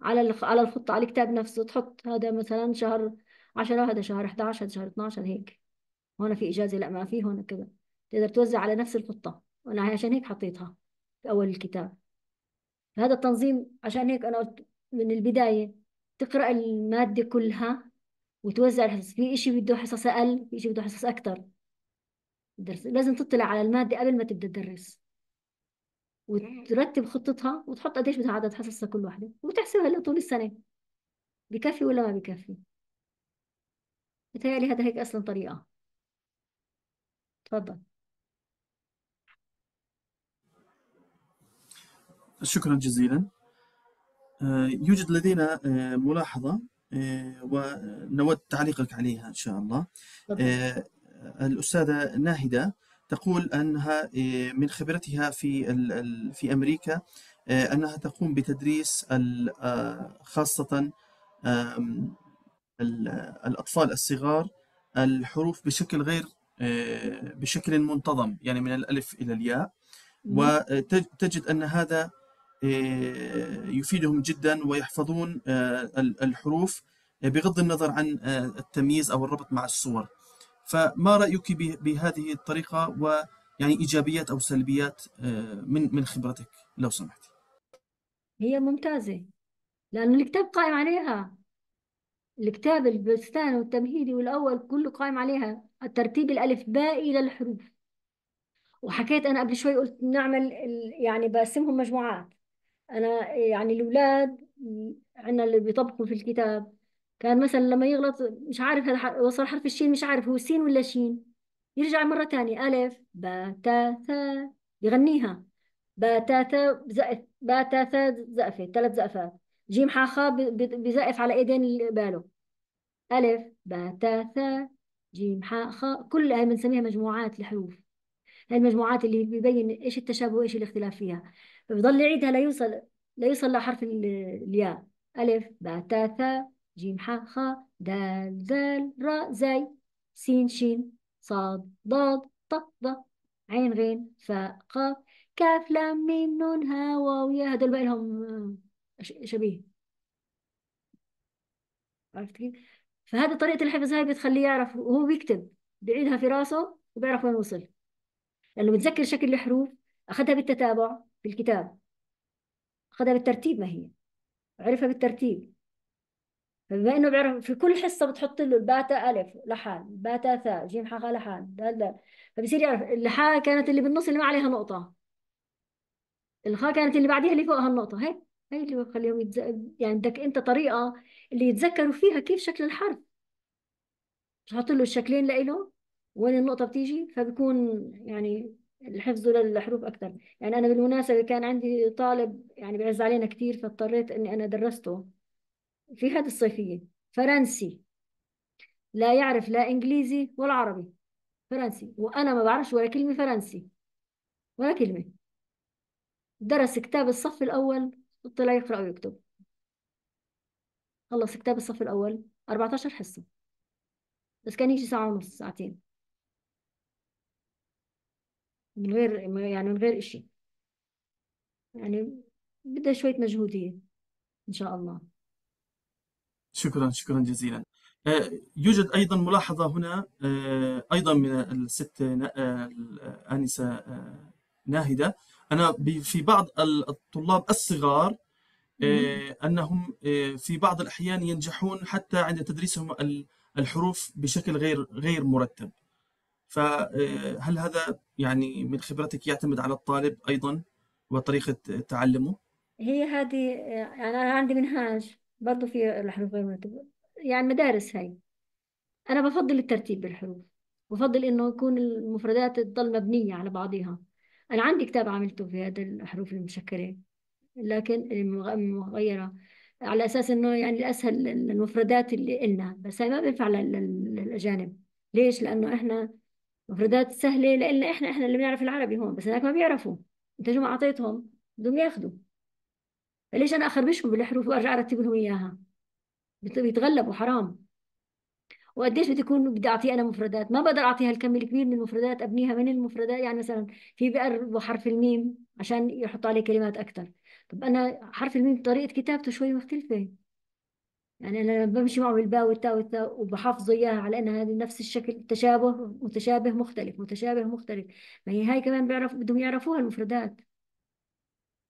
على على الخطة على الكتاب نفسه تحط هذا مثلا شهر 10 هذا شهر 11 هذا شهر 12 هيك هون في إجازة لا ما في هون كذا تقدر توزع على نفس الخطة وأنا عشان هيك حطيتها في أول الكتاب هذا التنظيم عشان هيك أنا من البداية تقرأ المادة كلها وتوزع الحصص في إشي بده حصص أقل في إشي بده حصص أكتر الدرس لازم تطلع على المادة قبل ما تبدأ تدرس وترتب خطتها وتحط قديش بدها عدد حصصها كل واحدة وتحسبها لطول السنة بكفي ولا ما بكفي بتهيألي هذا هيك أصلا طريقة تفضل شكرا جزيلا آه، يوجد لدينا آه، ملاحظة آه، ونود تعليقك عليها إن شاء الله الأستاذة ناهدة تقول أنها من خبرتها في في أمريكا أنها تقوم بتدريس خاصة الأطفال الصغار الحروف بشكل غير بشكل منتظم يعني من الألف إلى الياء وتجد أن هذا آه، يفيدهم جدا ويحفظون آه، الحروف آه، بغض النظر عن التمييز أو الربط مع الصور فما رأيك بهذه الطريقة ويعني إيجابيات أو سلبيات من من خبرتك لو سمحت هي ممتازة لأنه الكتاب قائم عليها الكتاب البستان والتمهيدي والأول كله قائم عليها الترتيب الالف الألفبائي للحروف وحكيت أنا قبل شوي قلت نعمل يعني بقسمهم مجموعات انا يعني الاولاد عندنا اللي بيطبقوا في الكتاب كان مثلا لما يغلط مش عارف هذا وصل حرف الشين مش عارف هو سين ولا شين يرجع مرة تانية ألف با تا ثا يغنيها با تا ثا زائف با تا ثا زقفة ثلاث زقفات جيم حا خا بزائف بزقف على ايدين اللي قباله ألف با تا ثا جيم حا خا كل هاي بنسميها مجموعات الحروف هاي المجموعات اللي بيبين ايش التشابه وايش الاختلاف فيها بضل يعيدها ليوصل ليوصل لحرف الياء ألف باء تاء ثاء جيم حاء خاء دال ذال راء زاي سين شين صاد ضاد ط ض عين غين فاء قاف كاف لام ميم نون ها واو يا هذول بقى لهم آه، شبيه عرفت كيف؟ فهذه طريقة الحفظ هاي بتخليه يعرف وهو بيكتب بيعيدها في راسه وبيعرف وين وصل لأنه بتذكر شكل الحروف أخذها بالتتابع بالكتاب أخذها بالترتيب ما هي عرفها بالترتيب فبما انه بيعرف في كل حصه بتحط له الباتا الف لحال باتا ثاء جيم حاء لحال دال دال فبصير يعرف الحاء كانت اللي بالنص اللي ما عليها نقطه الخاء كانت اللي بعديها اللي فوقها النقطه هيك هي اللي بخليهم يتز... يعني بدك انت طريقه اللي يتذكروا فيها كيف شكل الحرف تحط له الشكلين لإله وين النقطه بتيجي فبكون يعني الحفظ للحروف أكثر يعني أنا بالمناسبة كان عندي طالب يعني بعز علينا كثير فاضطريت إني أنا درسته في هذه الصيفية فرنسي لا يعرف لا إنجليزي ولا عربي فرنسي وأنا ما بعرفش ولا كلمة فرنسي ولا كلمة درس كتاب الصف الأول وطلع يقرأ ويكتب خلص كتاب الصف الأول 14 حصة بس كان يجي ساعة ونص ساعتين من غير يعني من غير إشي يعني بدها شوية مجهودية إن شاء الله شكرا شكرا جزيلا آه، يوجد أيضا ملاحظة هنا آه، أيضا من الست آه، آنسة ناهدة أنا في بعض الطلاب الصغار أنهم في بعض الأحيان ينجحون حتى عند تدريسهم الحروف بشكل غير غير مرتب فهل هذا يعني من خبرتك يعتمد على الطالب أيضا وطريقة تعلمه؟ هي هذه أنا عندي منهاج برضو في الحروف غير مرتبة يعني مدارس هاي أنا بفضل الترتيب بالحروف بفضل إنه يكون المفردات تضل مبنية على بعضها أنا عندي كتاب عملته في هذا الحروف المشكلة لكن المغيرة على أساس إنه يعني الأسهل المفردات اللي إلنا بس هي ما بينفع للأجانب ليش؟ لأنه إحنا مفردات سهله لإلنا احنا احنا اللي بنعرف العربي هون بس هناك ما بيعرفوا انت شو ما اعطيتهم بدهم ياخذوا فليش انا اخربشهم بالحروف وارجع ارتب لهم اياها بيتغلبوا حرام وقديش بدي يكون بدي اعطيه انا مفردات ما بقدر اعطيها الكم الكبير من المفردات ابنيها من المفردات يعني مثلا في بقربوا حرف الميم عشان يحط عليه كلمات اكثر طب انا حرف الميم طريقه كتابته شوي مختلفه يعني انا لما بمشي معه بالباء والتاء والتاء وبحافظه اياها على انها هذه نفس الشكل تشابه متشابه مختلف متشابه مختلف ما هي هاي كمان بيعرف بدهم يعرفوها المفردات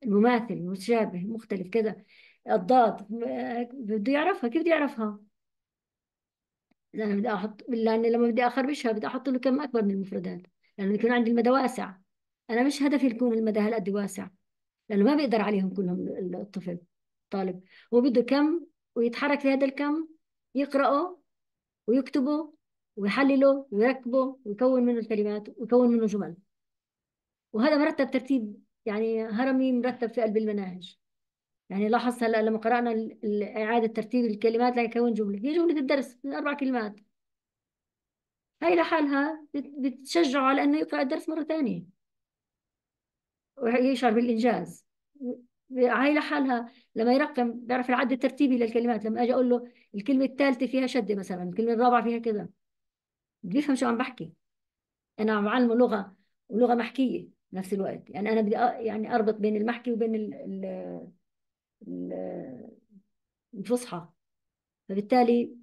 المماثل المتشابه مختلف كذا الضاد آه، بده يعرفها كيف بده يعرفها؟ اذا انا بدي احط لاني لما بدي اخربشها بدي احط له كم اكبر من المفردات لانه يكون عندي المدى واسع انا مش هدفي يكون المدى هالقد واسع لانه ما بيقدر عليهم كلهم الطفل الطالب هو بده كم ويتحرك في هذا الكم يقرأه ويكتبه ويحلله ويركبه ويكون منه الكلمات ويكون منه جمل وهذا مرتب ترتيب يعني هرمي مرتب في قلب المناهج يعني لاحظ هلا لما قرأنا إعادة ترتيب الكلمات ليكون جملة هي جملة الدرس من أربع كلمات هي لحالها بتشجعه على إنه يقرأ الدرس مرة ثانية ويشعر بالإنجاز هاي لحالها لما يرقم بيعرف العد الترتيبي للكلمات لما اجي اقول له الكلمه الثالثه فيها شده مثلا الكلمه الرابعه فيها كذا بيفهم شو عم بحكي انا عم بعلمه لغه ولغه محكيه بنفس الوقت يعني انا بدي يعني اربط بين المحكي وبين ال ال الفصحى فبالتالي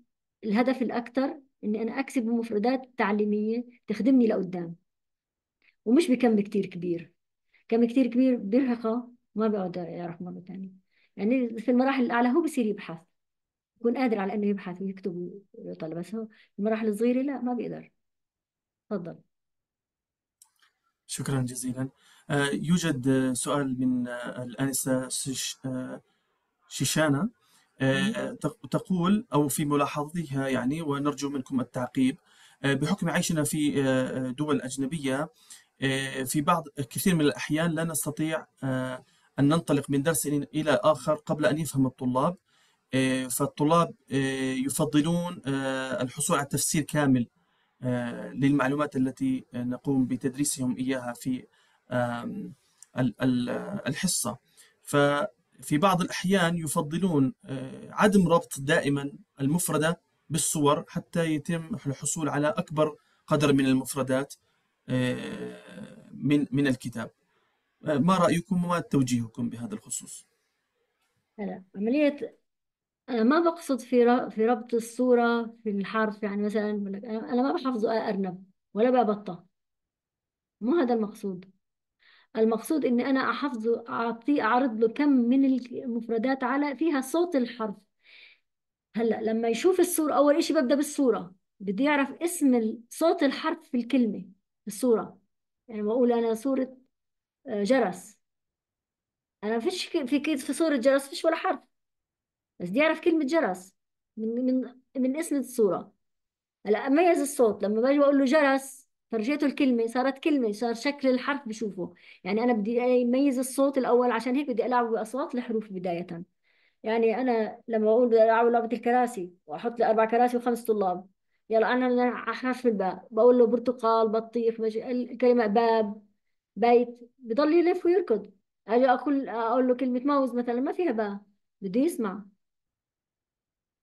الهدف الاكثر اني انا اكسب مفردات تعليميه تخدمني لقدام ومش بكم كتير كبير كم كتير كبير بيرهقه ما بيقعد يعرف مرة ثانية يعني في المراحل الأعلى هو بصير يبحث يكون قادر على إنه يبحث ويكتب ويطلع بس هو المراحل الصغيرة لا ما بيقدر تفضل شكرا جزيلا آه، يوجد سؤال من آه، الأنسة آه، شيشانا تقول أو في ملاحظتها يعني ونرجو منكم التعقيب بحكم عيشنا في دول أجنبية في بعض كثير من الأحيان لا نستطيع أن ننطلق من درس إلى آخر قبل أن يفهم الطلاب آه، فالطلاب آه، يفضلون آه، الحصول على تفسير كامل للمعلومات التي نقوم بتدريسهم إياها في الحصة ففي بعض الأحيان يفضلون عدم ربط دائما المفردة بالصور حتى يتم الحصول على أكبر قدر من المفردات من من الكتاب ما رأيكم وما توجيهكم بهذا الخصوص؟ هلا عملية أنا ما بقصد في في ربط الصورة في الحرف يعني مثلا أنا ما بحفظ أرنب ولا بابطة مو هذا المقصود المقصود إني أنا أحفظه أعطيه أعرض له كم من المفردات على فيها صوت الحرف هلا لما يشوف الصورة أول شيء ببدأ بالصورة بدي يعرف اسم صوت الحرف في الكلمة في الصورة يعني بقول أنا صورة آه، جرس انا فيش في كيد في صورة جرس فيش ولا حرف بس دي اعرف كلمة جرس من من من اسم الصورة هلا اميز الصوت لما باجي بقول له جرس فرجيته الكلمة صارت كلمة صار شكل الحرف بشوفه يعني أنا بدي أميز الصوت الأول عشان هيك بدي ألعب بأصوات الحروف بداية يعني أنا لما أقول بدي ألعب لعبة الكراسي وأحط لي أربع كراسي وخمس طلاب يلا أنا أحرف الباء بقول له برتقال بطيخ الكلمة باب بيت بضل يلف ويركض اجي اقول اقول له كلمه موز مثلا ما فيها باء بده يسمع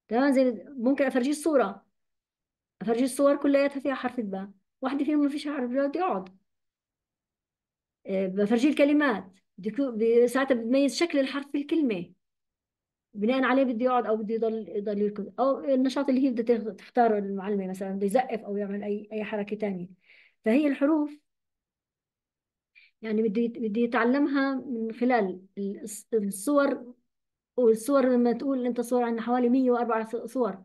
تمام زي ممكن افرجيه الصوره افرجيه الصور كلياتها فيها حرف الباء واحده فيهم ما فيش حرف الباء بده يقعد آه، بفرجيه الكلمات ساعتها بتميز شكل الحرف في الكلمه بناء عليه بده يقعد او بده يضل يضل يركض او النشاط اللي هي بدها تختاره المعلمه مثلا بده يزقف او يعمل اي اي حركه ثانيه فهي الحروف يعني بده بده يتعلمها من خلال الصور والصور لما تقول انت صور عندنا حوالي 104 صور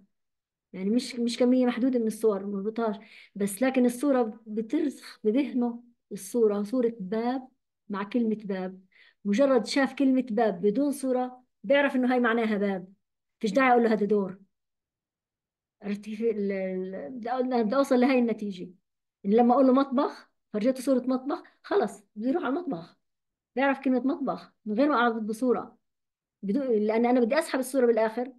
يعني مش مش كمية محدودة من الصور ما بتقطعش بس لكن الصورة بترسخ بذهنه الصورة صورة باب مع كلمة باب مجرد شاف كلمة باب بدون صورة بيعرف انه هاي معناها باب فيش داعي اقول له هذا دور عرفت كيف بدي اوصل لهي النتيجة لما اقول له مطبخ فرجيته صورة مطبخ خلص بده يروح على المطبخ بيعرف كلمة مطبخ من غير ما أعرض بصورة بدو... لأن أنا بدي أسحب الصورة بالآخر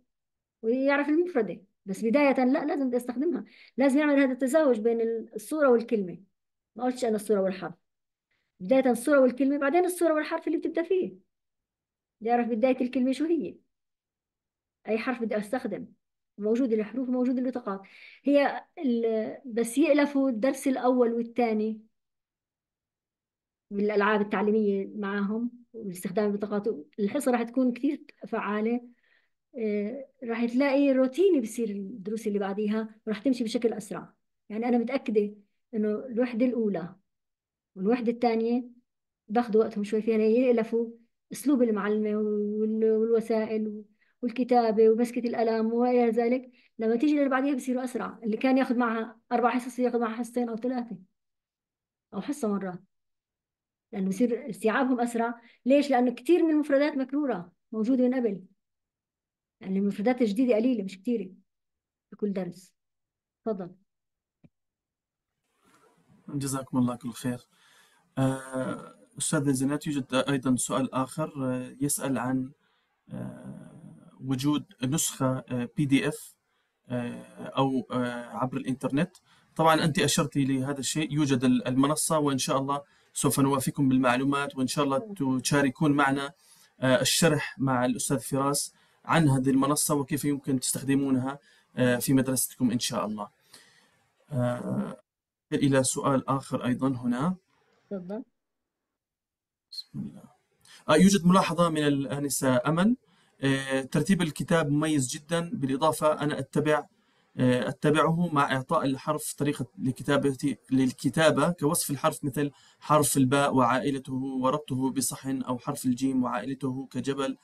ويعرف المفردة بس بداية لا لازم بدي أستخدمها لازم يعمل هذا التزاوج بين الصورة والكلمة ما قلتش أنا الصورة والحرف بداية الصورة والكلمة بعدين الصورة والحرف اللي بتبدأ فيه بيعرف بداية الكلمة شو هي أي حرف بدي أستخدم موجود الحروف موجود البطاقات هي ال... بس يألفوا الدرس الأول والثاني بالالعاب التعليميه معاهم والاستخدام البطاقات الحصه راح تكون كثير فعاله آه، راح تلاقي روتيني بصير الدروس اللي بعديها وراح تمشي بشكل اسرع يعني انا متاكده انه الوحده الاولى والوحده الثانيه باخذوا وقتهم شوي فيها يعني يالفوا اسلوب المعلمه والوسائل والكتابه ومسكه القلم وما الى ذلك لما تيجي للي بعديها بصيروا اسرع اللي كان ياخذ معها اربع حصص ياخذ معها حصتين او ثلاثه او حصه مرات لأنه بصير استيعابهم أسرع ليش؟ لأنه كثير من المفردات مكرورة موجودة من قبل يعني المفردات الجديدة قليلة مش كثيرة بكل درس تفضل جزاكم الله كل خير آه، أستاذ زينات يوجد أيضا سؤال آخر آه، يسأل عن آه، وجود نسخة بي دي اف أو عبر الإنترنت طبعا أنت أشرتي لهذا الشيء يوجد المنصة وإن شاء الله سوف نوافيكم بالمعلومات وإن شاء الله تشاركون معنا آه، الشرح مع الأستاذ فراس عن هذه المنصة وكيف يمكن تستخدمونها آه، في مدرستكم إن شاء الله آه، إلى سؤال آخر أيضا هنا تفضل بسم الله يوجد ملاحظة من الآنسة أمل ترتيب الكتاب مميز جدا بالإضافة أنا أتبع آه، أتبعه مع إعطاء الحرف طريقة لكتابة للكتابة كوصف الحرف مثل حرف الباء وعائلته وربطه بصحن أو حرف الجيم وعائلته كجبل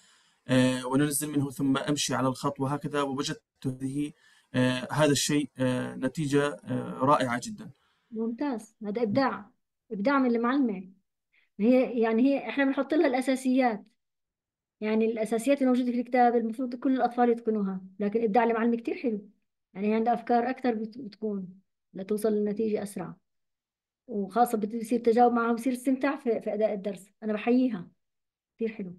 آه، وننزل منه ثم أمشي على الخط وهكذا ووجدت هذه آه، هذا الشيء نتيجة رائعة جدا ممتاز هذا إبداع إبداع من المعلمة هي يعني هي إحنا بنحط لها الأساسيات يعني الأساسيات الموجودة في الكتاب المفروض كل الأطفال يتقنوها لكن إبداع المعلمة كتير حلو يعني عندها أفكار أكثر بتكون لتوصل للنتيجة أسرع وخاصة بتصير تجاوب معهم بصير استمتاع في, في أداء الدرس أنا بحييها كثير حلو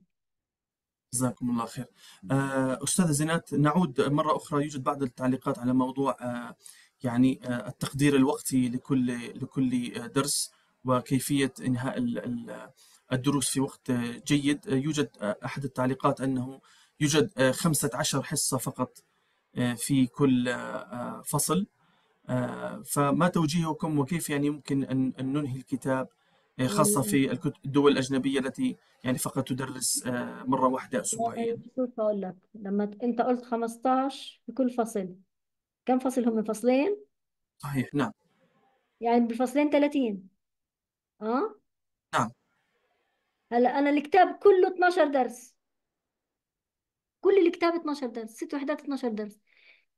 جزاكم الله خير آه، أستاذة زينات نعود مرة أخرى يوجد بعض التعليقات على موضوع آه، يعني آه، التقدير الوقتي لكل لكل درس وكيفية إنهاء الدروس في وقت جيد يوجد أحد التعليقات أنه يوجد 15 حصة فقط آه، في كل آه، آه، فصل فما توجيهكم وكيف يعني يمكن أن ننهي الكتاب خاصة في الدول الأجنبية التي يعني فقط تدرس مرة واحدة أسبوعيا شوف اقول لك لما أنت قلت 15 في كل فصل كم فصل هم فصلين؟ صحيح نعم يعني بفصلين 30 أه؟ نعم هلا أنا الكتاب كله 12 درس كل الكتاب 12 درس ست وحدات 12 درس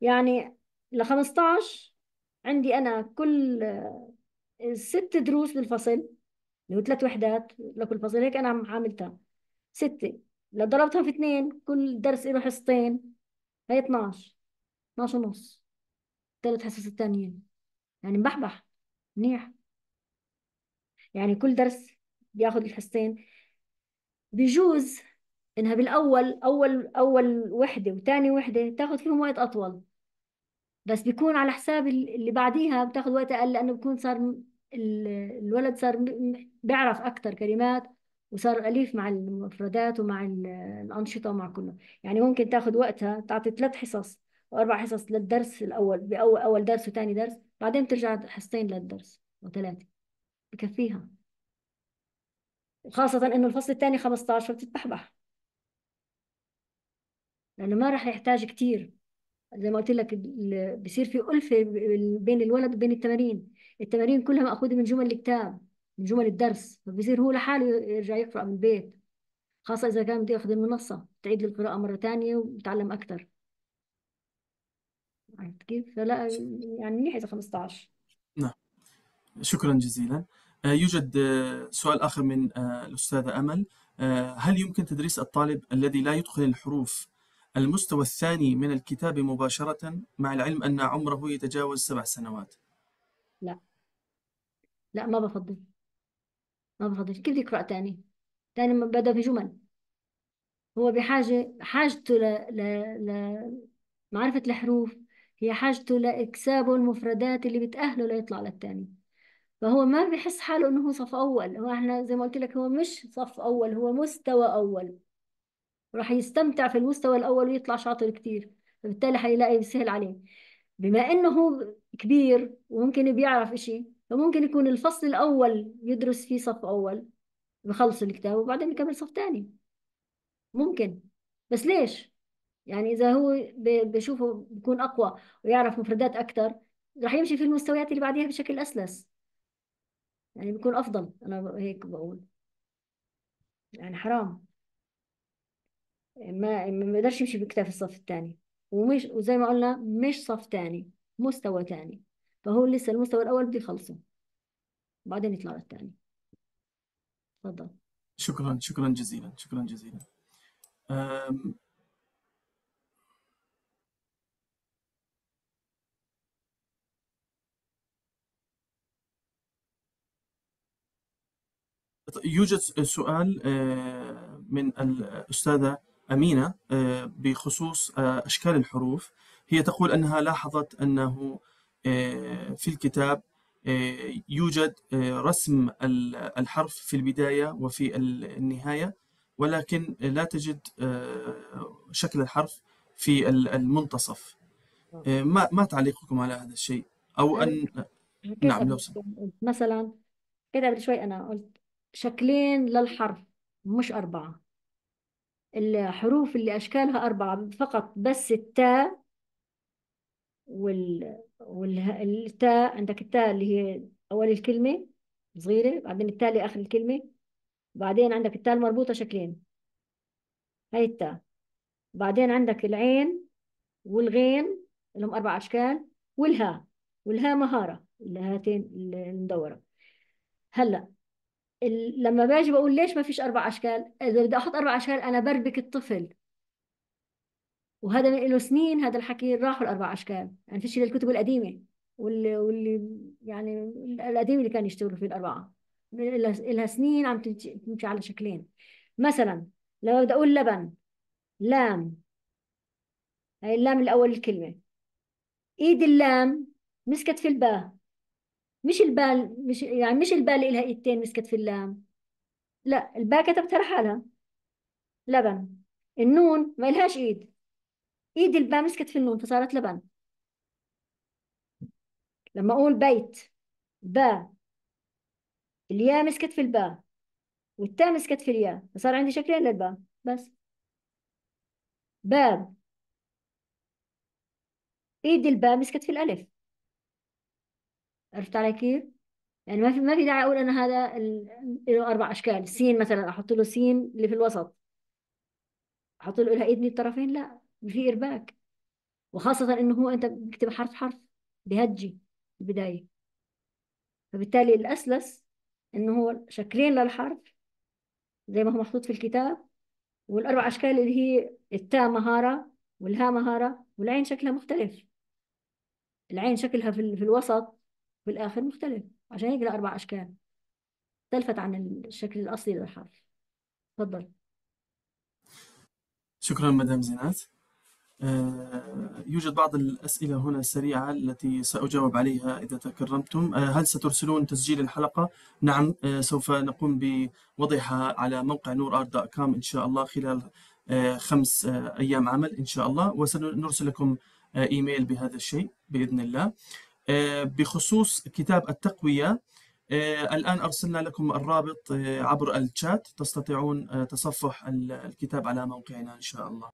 يعني ل 15 عندي أنا كل آه، ست دروس بالفصل اللي هو ثلاث وحدات لكل فصل هيك أنا عاملتها ستة لو ضربتها في اثنين كل درس له حصتين هي 12 12 ونص ثلاث حصص الثانيين يعني مبحبح منيح يعني كل درس بياخذ الحصتين بجوز انها بالاول اول اول وحده وثاني وحده بتاخذ فيهم وقت اطول بس بيكون على حساب اللي بعديها بتاخذ وقت اقل لانه بكون صار الولد صار بيعرف اكثر كلمات وصار اليف مع المفردات ومع الانشطه ومع كله يعني ممكن تاخذ وقتها تعطي ثلاث حصص واربع حصص للدرس الاول باول اول درس وثاني درس بعدين ترجع حصتين للدرس وثلاثه بكفيها خاصة إنه الفصل الثاني 15 فبتتبحبح لانه ما راح يحتاج كثير زي ما قلت لك بصير في ألفة بين الولد وبين التمارين التمارين كلها مأخوذة من جمل الكتاب من جمل الدرس فبصير هو لحاله يرجع يقرأ من البيت خاصة إذا كان بده ياخذ المنصة تعيد القراءة مرة ثانيه وبتعلم أكثر عرفت كيف؟ فلا يعني منيح إذا 15 نعم شكرا جزيلا آه، يوجد آه، سؤال آخر من آه، الأستاذة أمل هل يمكن تدريس الطالب الذي لا يدخل الحروف المستوى الثاني من الكتاب مباشرة مع العلم أن عمره يتجاوز سبع سنوات لا لا ما بفضل ما بفضل كيف يقرأ تاني تاني بدأ في جمل هو بحاجة حاجته ل... ل... لمعرفة الحروف هي حاجته لإكسابه المفردات اللي بتأهله ليطلع للتاني فهو ما بيحس حاله انه هو صف اول هو احنا زي ما قلت لك هو مش صف اول هو مستوى اول وراح يستمتع في المستوى الأول ويطلع شاطر كثير فبالتالي حيلاقي سهل عليه بما إنه هو كبير وممكن بيعرف شيء فممكن يكون الفصل الأول يدرس فيه صف أول بخلص الكتاب وبعدين يكمل صف ثاني ممكن بس ليش؟ يعني إذا هو بشوفه بيكون أقوى ويعرف مفردات اكثر راح يمشي في المستويات اللي بعديها بشكل أسلس يعني بيكون أفضل أنا هيك بقول يعني حرام ما ما بيقدرش يمشي بكتاف الصف الثاني ومش وزي ما قلنا مش صف ثاني مستوى ثاني فهو لسه المستوى الاول بده يخلصه بعدين يطلع للثاني تفضل شكرا شكرا جزيلا شكرا جزيلا أم... يوجد سؤال أه، من الأستاذة أمينة آه، بخصوص آه، أشكال الحروف هي تقول أنها لاحظت أنه آه، في الكتاب يوجد رسم الحرف في البداية وفي النهاية ولكن لا تجد شكل الحرف في المنتصف ما ما تعليقكم على هذا الشيء أو أن نعم لو سمحت مثلا كده قبل شوي أنا قلت شكلين للحرف مش أربعة الحروف اللي أشكالها أربعة فقط بس التاء وال والتاء عندك التاء اللي هي أول الكلمة صغيرة بعدين التاء اللي آخر الكلمة بعدين عندك التاء المربوطة شكلين هاي التاء بعدين عندك العين والغين لهم أربع أشكال والها والها مهارة الهاتين المدورة هلا لما باجي بقول ليش ما فيش اربع اشكال اذا بدي احط اربع اشكال انا بربك الطفل وهذا من له سنين هذا الحكي راحوا الاربع اشكال يعني فيش الكتب القديمه واللي واللي يعني القديم اللي كانوا يشتغلوا فيه الاربعه لها سنين عم تمشي على شكلين مثلا لما بدي اقول لبن لام هاي اللام الاول الكلمه ايد اللام مسكت في الباء مش البال مش يعني مش البال لها ايدتين مسكت في اللام لا الباء كتبتها لحالها لبن النون ما لهاش ايد ايد الباء مسكت في النون فصارت لبن لما اقول بيت باء الياء مسكت في الباء والتاء مسكت في الياء فصار عندي شكلين للباء بس باب ايد الباء مسكت في الالف عرفت علي كيف؟ يعني ما في ما في داعي اقول انا هذا له اربع اشكال سين مثلا احط له سين اللي في الوسط احط له لها ايدني الطرفين لا في ارباك وخاصه انه هو انت بتكتب حرف حرف بهجي البدايه فبالتالي الاسلس انه هو شكلين للحرف زي ما هو محطوط في الكتاب والاربع اشكال اللي هي التاء مهاره والها مهاره والعين شكلها مختلف العين شكلها في الوسط بالآخر مختلف عشان هيك الأربع أشكال اختلفت عن الشكل الأصلي للحرف تفضل شكرا مدام زينات آه، يوجد بعض الأسئلة هنا السريعة التي سأجاوب عليها إذا تكرمتم آه، هل سترسلون تسجيل الحلقة؟ نعم آه، سوف نقوم بوضعها على موقع نور آر دوت كوم إن شاء الله خلال خمس أيام عمل إن شاء الله وسنرسل لكم إيميل بهذا الشيء بإذن الله آه، بخصوص كتاب التقوية آه، الآن أرسلنا لكم الرابط آه، عبر الشات تستطيعون تصفح الكتاب على موقعنا إن شاء الله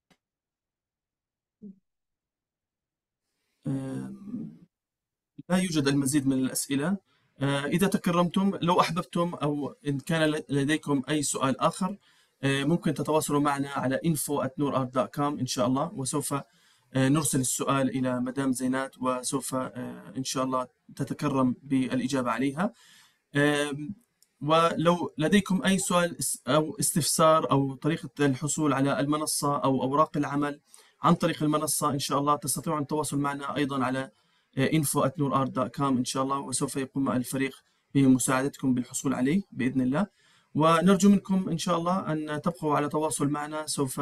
لا يوجد المزيد من الأسئلة إذا تكرمتم لو أحببتم أو إن كان لديكم أي سؤال آخر ممكن تتواصلوا معنا على info@nurart.com إن شاء الله وسوف آه، نرسل السؤال إلى مدام زينات وسوف آه، إن شاء الله تتكرم بالإجابة عليها ولو لديكم أي سؤال أو استفسار أو طريقة الحصول على المنصة أو أوراق العمل عن طريق المنصة إن شاء الله تستطيعون التواصل معنا أيضا على آه، info@nurart.com إن شاء الله وسوف يقوم الفريق بمساعدتكم بالحصول عليه بإذن الله ونرجو منكم إن شاء الله أن تبقوا على تواصل معنا سوف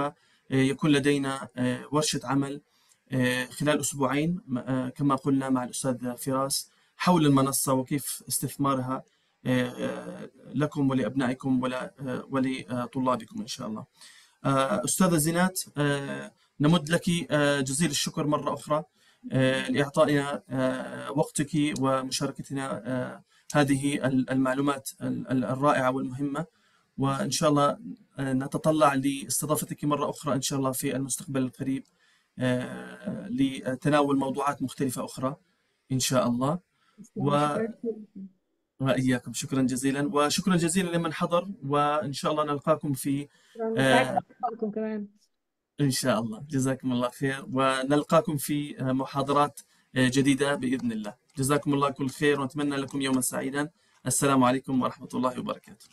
يكون لدينا ورشة عمل آه، خلال أسبوعين آه، كما قلنا مع الأستاذ فراس حول المنصة وكيف استثمارها آه، لكم ولأبنائكم ولطلابكم إن شاء الله أستاذة زينات نمد لك جزيل الشكر مرة أخرى لإعطائنا وقتك ومشاركتنا هذه المعلومات الرائعة والمهمة وإن شاء الله نتطلع لاستضافتك مرة أخرى إن شاء الله في المستقبل القريب لتناول موضوعات مختلفة أخرى إن شاء الله و... وإياكم شكرا جزيلا وشكرا جزيلا لمن حضر وإن شاء الله نلقاكم في آه، إن شاء الله جزاكم الله خير ونلقاكم في آه، محاضرات آه، جديدة بإذن الله جزاكم الله كل خير ونتمنى لكم يوما سعيدا السلام عليكم ورحمة الله وبركاته